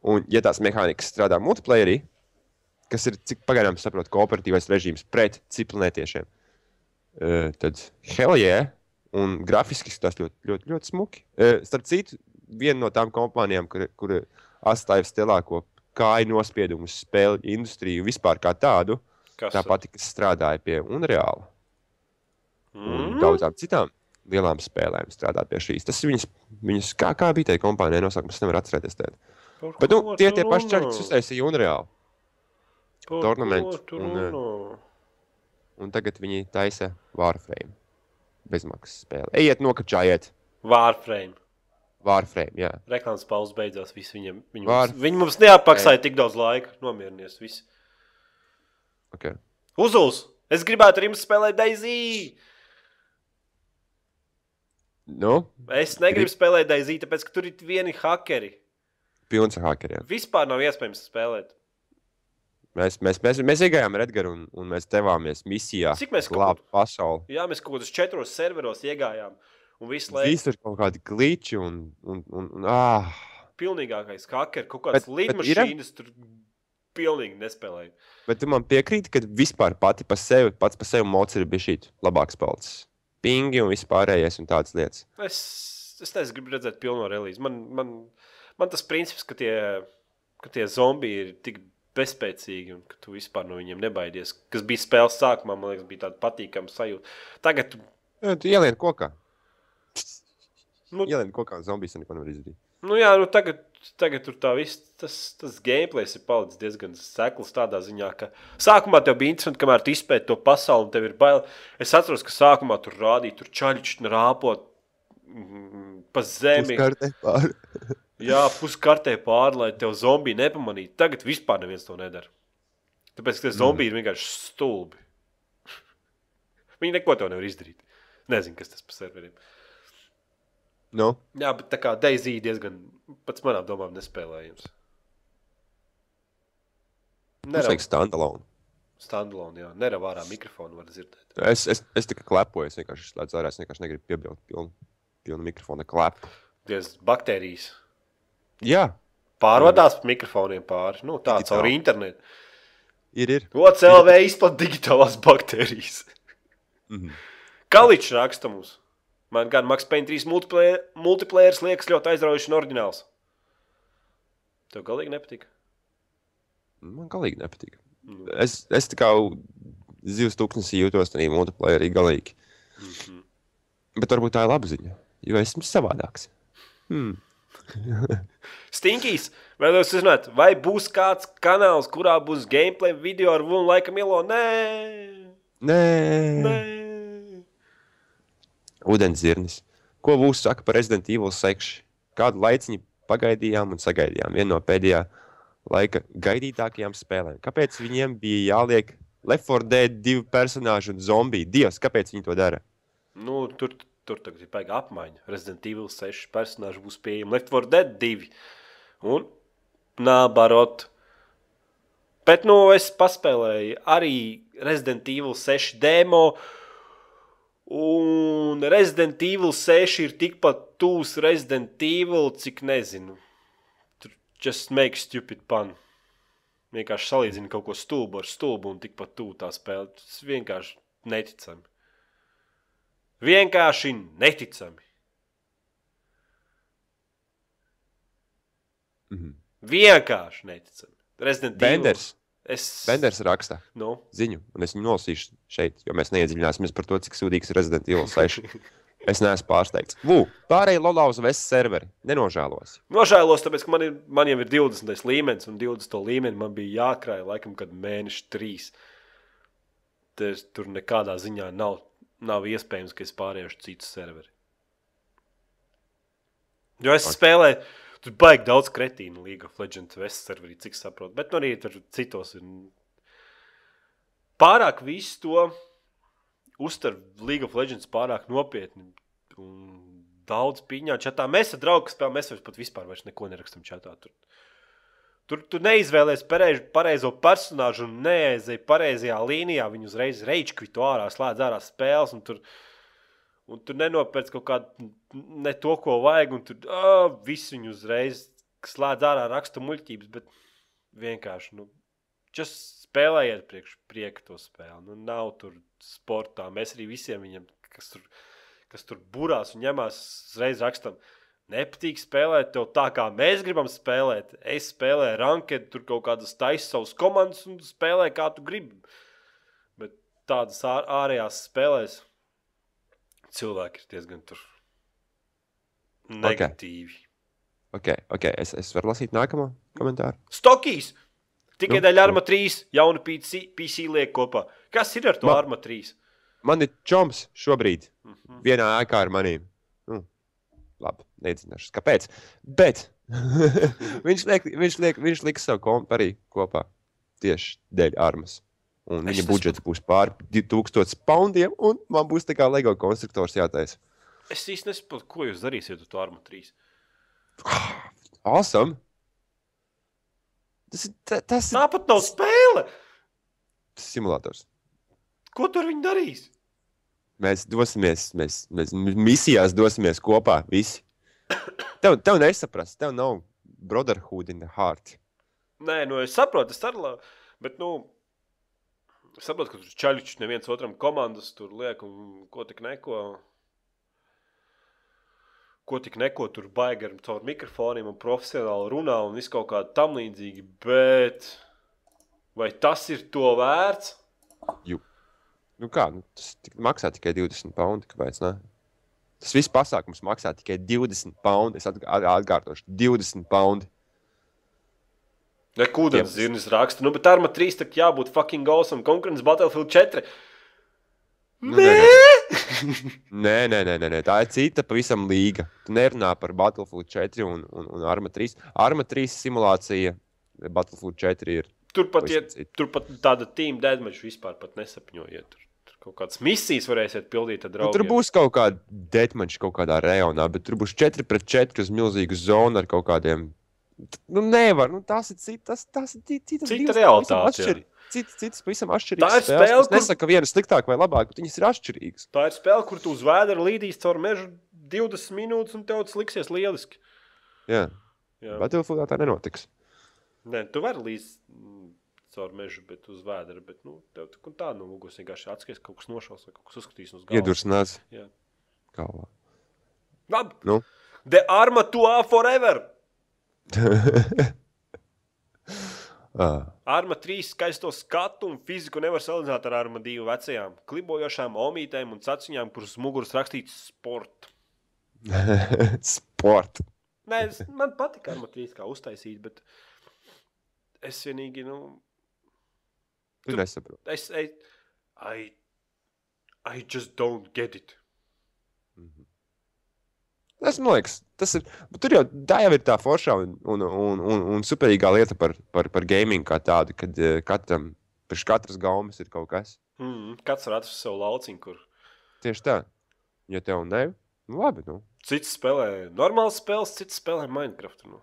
Un, ja tās mehānikas strādā multiplayerī, kas ir, cik pagaidām saprotu, kooperatīvais režīms pret ciplinētiešiem, eh, tad hell yeah! Un grafiski tas ļoti, ļoti, ļoti smuki. Eh, starp citu, viena no tām kompānijām, kur, kur atstājis lielāko kāju nospiedumu uz spēļu industriju vispār kā tādu, kas tāpat, kas strādāja pie Unreāla mm. un daudzām citām lielām spēlēm strādā pie šīs. Tas viņas, viņas kā, kā bija tajā kompānijā nosaukums, es nevaru atcerēties. Tēt. Bet nu, tie tie paši čaļi, kas uztaisīja Unreālu. Tornamentu. Un, eh, un tagad viņi taisa Warframe. Bezmaksas spēle. Ejiet, nokačājiet! Warframe! Warframe, jā. Reklāmas pauze beidzās, viss viņam, viņi, Var... mums, viņi mums neapmaksāja tik daudz laika, nomierinies, viss. Okay. Uzuls, es gribētu ar jums spēlēt Daisy! Nu? Es negribu Grib... spēlēt Daisy, tāpēc, ka tur ir vieni hakeri. Pilns ar hakeriem. Vispār nav iespējams spēlēt. Mēs, mēs, mēs, mēs iegājām ar Edgars un, un mēs devāmies misijā. Cik mēs glābām pasauli? Jā, mēs kaut kādos četros serveros iegājām. Un visu laiku. Visur kaut kādi glitči un. un, un, un ah. Pilnīgākais hacker, kaut kādas līnijas, tur pilnīgi nespēlēju. Bet tu man piekrīti, ka vispār pati par sevi, pats par sevi mocis ir bijis šī labāks palicis. Pingi un vispārējais un tādas lietas. Es, es nezinu, gribu redzēt pilno relīzi. Man, man, man tas princips, ka tie, ka tie zombiji ir tik bezspēcīgi un ka tu vispār no viņiem nebaidies, kas bija spēles sākumā, man liekas, bija tāda patīkama sajūta. Tagad tu, ja, nu, tu ieliec kokā. Nu, Ielien kaut kā zombijas un neko nevar izdarīt. Nu jā, nu tagad, tagad tur tā viss, tas, tas gameplays ir palicis diezgan sekls tādā ziņā, ka sākumā tev bija interesanti, kamēr tu izpēti to pasauli un tev ir bail. Es atceros, ka sākumā tur rādīja, tur čaļiči rāpot mm, pa zemi. Puskartē pāri. jā, puskartē pāri, lai tev zombiju nepamanītu. Tagad vispār neviens to nedara. Tāpēc, ka tie zombiji mm. ir vienkārši stulbi. Viņi neko to nevar izdarīt. Nezinu, kas tas par serveriem ir. Nu? Jā, bet tā kā Deizija diezgan pēc manām domām nespēlējams. Tas ir standalone. Standalone, jā, nerava ārā mikrofonu var dzirdēt. Es, es, es tikai klepoju, es vienkārši slēdzu ārā, es vienkārši negribu piebilst pilnu, pilnu mikrofonu klepu. Diez baktērijas. Jā. Pārvadās pa mikrofoniem pāri, nu tā, Digitāli. caur internetu. Ir, ir. OCLV izplat digitālās baktērijas. Mm -hmm. Kaličs raksta mums. Man gan Max Payne 3 multiplayer, multiplayeris liekas ļoti aizraujošs un oriģināls. Tev galīgi nepatīk? Man galīgi nepatīk. Mm. Nu. Es, es tā kā zivs tūkstnesī jūtos tādā multiplayerī galīgi. Mm -hmm. Bet varbūt tā ir laba ziņa, jo esmu savādāks. Hmm. Stinkīs, vēlos uzzināt, vai būs kāds kanāls, kurā būs gameplay video ar Vunu laika milo? Nē, nē, nē ūdenzirnis. Ko Vūs saka par Resident Evil 6? Kādu laiciņu pagaidījām un sagaidījām. Viena no pēdējā laika gaidītākajām spēlēm. Kāpēc viņiem bija jāliek Left 4 Dead divu personāžu un zombiju? Dievs, kāpēc viņi to dara? Nu, tur, tur tagad ir paiga apmaiņa. Resident Evil 6 personāži būs pieejami Left 4 Dead 2. Un nābarot. Bet, nu, es paspēlēju arī Resident Evil 6 demo. Uh, Un Resident Evil 6 ir tikpat tūs Resident Evil, cik nezinu. Tur just make stupid pun. Vienkārši salīdzina kaut ko stulbu ar stulbu un tikpat tūlī tā spēle. Tas vienkārši neticami. Vienkārši neticami. Mhm. Vienkārši neticami. Resident Evil. Benders. Evil. Es... Benders raksta nu? ziņu, un es viņu nolasīšu šeit, jo mēs neiedziļināsimies par to, cik sūdīgs ir Resident Evil 6. es neesmu pārsteigts. Lūk, pārējie Lolauza Vēsas serveri. Nenožēlos. Nožēlos, tāpēc, ka man, ir, man jau ir 20. līmenis, un 20. līmenī man bija jākrāj laikam, kad mēneši trīs. Tur, tur nekādā ziņā nav, nav iespējams, ka es pāriešu citu serveri. Jo es okay. spēlēju Tur baigi daudz kretīnu League of Legends West serverī, cik saprotu. Bet nu, arī tur citos ir pārāk visu to uztver League of Legends pārāk nopietni. Un daudz piņā čatā. Mēs ar draugu spēlējam, mēs jau pat vispār vairs neko nerakstam čatā. Tur. Tur tu neizvēlējies pareiz, pareizo personāžu un neaizēji pareizajā līnijā. Viņu uzreiz reiķi kvito ārā, slēdz ārā spēles. Tur, uh, un tu nenopērci kaut kādu ne to, ko vajag, un tur oh, viss viņu uzreiz slēdz ārā raksta muļķības. Bet vienkārši, nu, just spēlējiet priekš prieka to spēli. Nu, nav tur sportā. Mēs arī visiem viņiem, kas tur, kas tur burās un ņemās, uzreiz rakstam. Nepatīk spēlēt tev tā, kā mēs gribam spēlēt. Es spēlēju ranketu, tur kaut kādas taisas savas komandas un spēlēju, kā tu gribi. Bet tādas ārējās spēlēs cilvēki ir diezgan tur negatīvi. Okay. Okay, okay. Es, es varu lasīt nākamo komentāru. Stokijas! Tikai nu, dēļ nu. Arma 3 jaunu PC, PC liek kopā. Kas ir ar to man, Arma 3? Man ir čoms šobrīd. Mm -hmm. Vienā ēkā ar maniem. Mm. Labi, nezināšu, kāpēc. Bet viņš liek, viņš liek, viņš liek savu kompu arī kopā. Tieši dēļ Armas. Un es viņa esmu... budžets būs pār 2000 poundiem, un man būs tā kā LEGO konstruktors jātaisa. Es īsti nesaprotu, ko jūs darīsiet ar to armu 3. Ah, awesome! Tas ir tas, tas tāpat nav spēle. Simulators. Ko tur viņi darīs? Mēs dosimies, mēs, mēs misijās dosimies kopā. Visi. Tev, tev nesaprast, tev nav brotherhood in the heart. Nē, nu es saprotu, es arī labi. Bet, nu, Es saprotu, ka tur čaļķis neviens otram komandas tur liek un ko tik neko. Ko tik neko tur baigi ar caur mikrofoniem un profesionāli runā un viss kaut kā tam līdzīgi, bet vai tas ir to vērts? Jū. Nu kā, nu, tas tik, maksā tikai 20 paundi, kāpēc ne? Tas viss pasākums maksā tikai 20 paundi, es atgārtošu, 20 paundi. Nekūdens zirnis raksta, nu, bet Arma 3 tak jābūt fucking awesome. Konkurence Battlefield 4. Nu, nē! nē, nē, nē, nē, nē, tā ir cita pavisam līga. Tu nerunā par Battlefield 4 un, un, un Arma 3. Arma 3 simulācija Battlefield 4 ir. Turpat, ja, turpat tāda team deadmatch vispār nesapņojiet. Tur, tur kaut kādas misijas varēsiet pildīt ar draugiem. Nu, tur būs kaut kāda deadmatch kaut kādā rejonā, bet tur būs 4 pret 4 uz milzīgu zonu ar kaut kādiem Nu, nevar. Nu, tās ir citas, tās ir citas Cita realitātes. Cits, cits, pavisam atšķirīgs. Tā ir spēle, spēle kur... nesaka, ka viena sliktāka vai labāka, bet viņas ir atšķirīgas. Tā ir spēle, kur tu uz vēdra līdīs caur mežu 20 minūtes, un tev tas liksies lieliski. Jā, Jā. Battlefieldā tā nenotiks. Nē, tu vari līdz mm, caur mežu, bet uz vēdra, bet nu, tev tā, tā no muguras vienkārši atskaries, kaut kas nošals vai kaut kas uzskatīs uz galvas. Iedursinās. Jā. Galvā. Labi. Nu? The arma to forever! Arma 3 skaisto skatu un fiziku nevar salīdzināt ar Arma 2 vecajām, klibojošām omītēm un caciņām, kuras muguras rakstīts sports. sports. Nē, es, man patīk Arma 3 kā uztaisīt, bet es vienīgi, nu... Tu, tu nesaproti. Es, I, I, I just don't get it. Tas man liekas, tas ir. Tur jau tā jau ir tā forša un, un, un, un, un superīgā lieta par, par, par gaming kā tādu, kad eh, katram priekš katras gaumas ir kaut kas. Mm, katrs var atrast savu lauciņu, kur. Tieši tā. Ja tev ne, nu labi. Nu. Cits spēlē normālas spēles, cits spēlē Minecraft. Nu.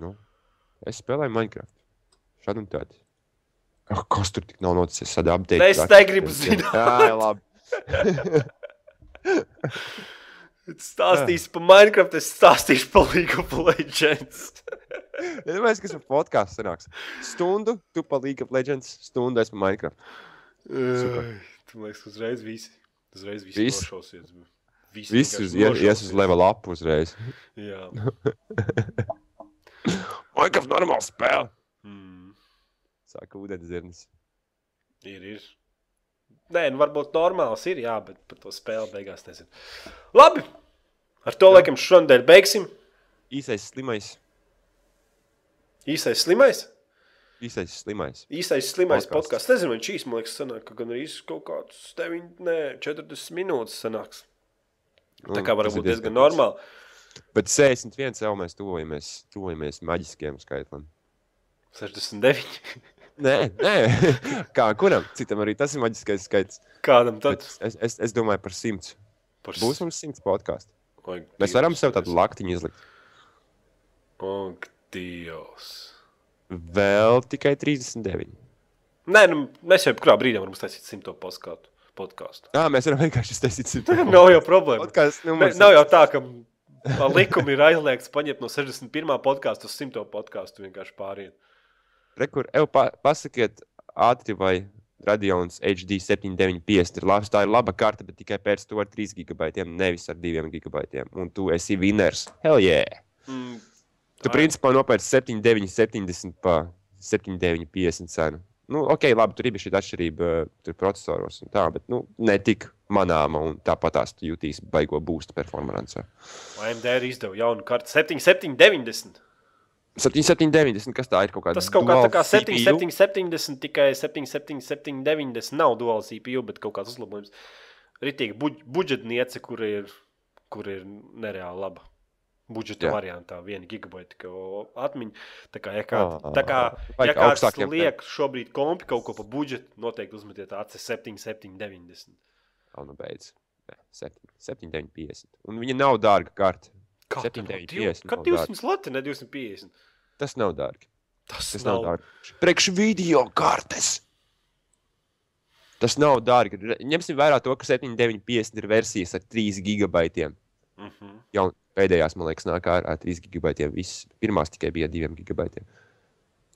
Nu, es spēlēju Minecraft. Šādi un tādi. Oh, kas tur tik nav noticis? Es tādu apgādāju. Es negribu zināt. Jā, labi. Stāstīšu par Minecraft, es stāstīšu par League of Legends. Mēs esam podkāstā sanāks. Stundu tu par League of Legends, stundu es par Minecraft. Uh, tu man liekas, uzreiz visi. Uzreiz visi Vis? nošausies. Visi, visi uz, ies uz level up uzreiz. Jā. Minecraft normāla spēle. Mm. Saka ūdens zirnis. Ir, ir. Nē, nu varbūt normāls ir, jā, bet par to spēli beigās nezinu. Labi, ar to jā. laikam šonadēļ beigsim. Īsais slimais. Īsais slimais? Īsais slimais. Īsais slimais podkāsts. Nezinu, viņš īsti, man liekas, sanāk, ka gan arī kaut kāds 9, nē, 40 minūtes sanāks. Tā kā mm, varbūt diezgan, diezgan normāli. Bet 61 jau mēs tuvojamies, tuvojamies maģiskiem skaitlim. 69. nē, nē. Kā, kuram? Citam arī tas ir maģiskais skaits. Kādam tad? Bet es, es, es domāju par simts. Par... Būs mums simts podkāstu. Mēs varam sev tādu laktiņu izlikt. Ak, Dievs. Vēl tikai 39. Nē, nu, mēs jau kurā brīdī varam uztaisīt simto paskatu podkāstu. Jā, mēs varam vienkārši iztaisīt simtu. nav jau problēma. Podkāsts numurs. Nav jau tā, ka likumi ir aizliegts paņemt no 61. podkāstu uz 100. podkāstu vienkārši pāriet. Rekur, evo, pa, pasakiet, ātri vai Radions HD 7950 ir labs. Tā ir laba karte, bet tikai pēc to ar 3 gigabaitiem, nevis ar 2 gigabaitiem. Un tu esi vinners. Hell yeah! Mm. Tu Ai. principā nopērci 7970 par 7950 cenu. Nu, ok, labi, tur ir bijusi šī atšķirība eh, tur procesoros un tā, bet nu, ne tik manāma un tāpat tās jutīs baigo būstu performancē. AMD arī izdeva jaunu kartu 7790. 77, 90, kas tā ir kaut kāda? Tas kaut kā tā kā 7, 7, 70, tikai 7, 7, 7, 90 nav dual CPU, bet kaut kāds uzlabojums. Ritīgi buģ, budžetniece, kur ir, kur ir nereāli laba. Budžeta Jā. variantā, viena gigabaita atmiņa. Tā kā, ja, kā, oh, tā kā, ja kāds liek šobrīd kompi kaut ko pa budžetu, noteikti uzmetiet acis 7, 7, 90. Jā, nu beidz. 7, 7, 9, 50. Un viņa nav dārga karta. 750. Kā 200 lati, ne 250? Tas nav dārgi. Tas, tas nav, nav dārgi. Priekš video kartes. Tas nav dārgi. Ņemsim vērā to, ka 7,950 ir versijas ar 3 gigabaitiem. Mm -hmm. Jau pēdējās, man liekas, nāk ar 3 gigabaitiem. Viss. Pirmās tikai bija 2 gigabaitiem.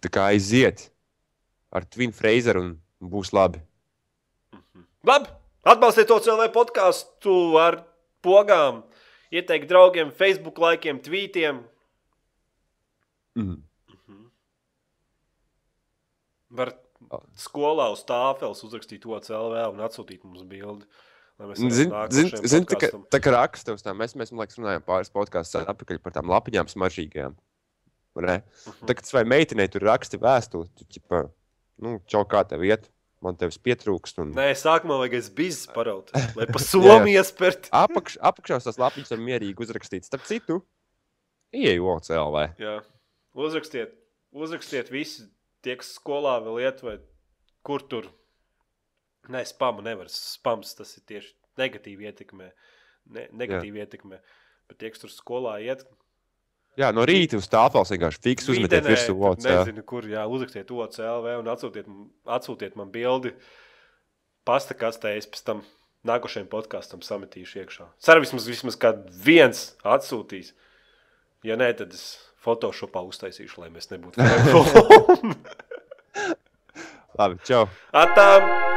Tā kā aiziet ar Twin Fraser un būs labi. Mm -hmm. Labi! Atbalstiet to CLV podkāstu ar pogām! ieteikt draugiem, Facebook laikiem, tvītiem. Mm. Mhm. Var skolā uz tāfeles uzrakstīt OCLV un atsūtīt mums bildi. Zini, zin, tā kā, tā kā raksta uz tām, mēs, mēs man liekas, runājām pāris podkāstus atpakaļ par tām lapiņām smaržīgajām. Uh mhm. -huh. Tagad vai meitenei tur raksti vēstuli, tu, ķipa, nu, čau kā tev iet, man tevis pietrūkst. Un... Nē, sākumā vajag es biznesa paraut, lai pa somu iespērtu. Apakš, apakšās tās lapiņas ir mierīgi uzrakstīts. Starp citu, ieeju OCLV. Jā, uzrakstiet, uzrakstiet visi tie, kas skolā vēl iet vai kur tur. Nē, spamu nevar. Spams tas ir tieši negatīvi ietekmē. Ne, negatīvi Jā. ietekmē. Bet tie, kas tur skolā iet, Jā, no rīta uz tāfeles vienkārši fiks uzmetiet virsū OCLV. Nezinu, kur, jā, uzrakstiet OCLV un atsūtiet, atsūtiet man bildi pasta kastē, es pēc tam nākošajam podkāstam sametīšu iekšā. Ceru, vismaz, vismaz kāds viens atsūtīs. Ja nē, tad es Photoshopā uztaisīšu, lai mēs nebūtu. Labi, čau! Atām!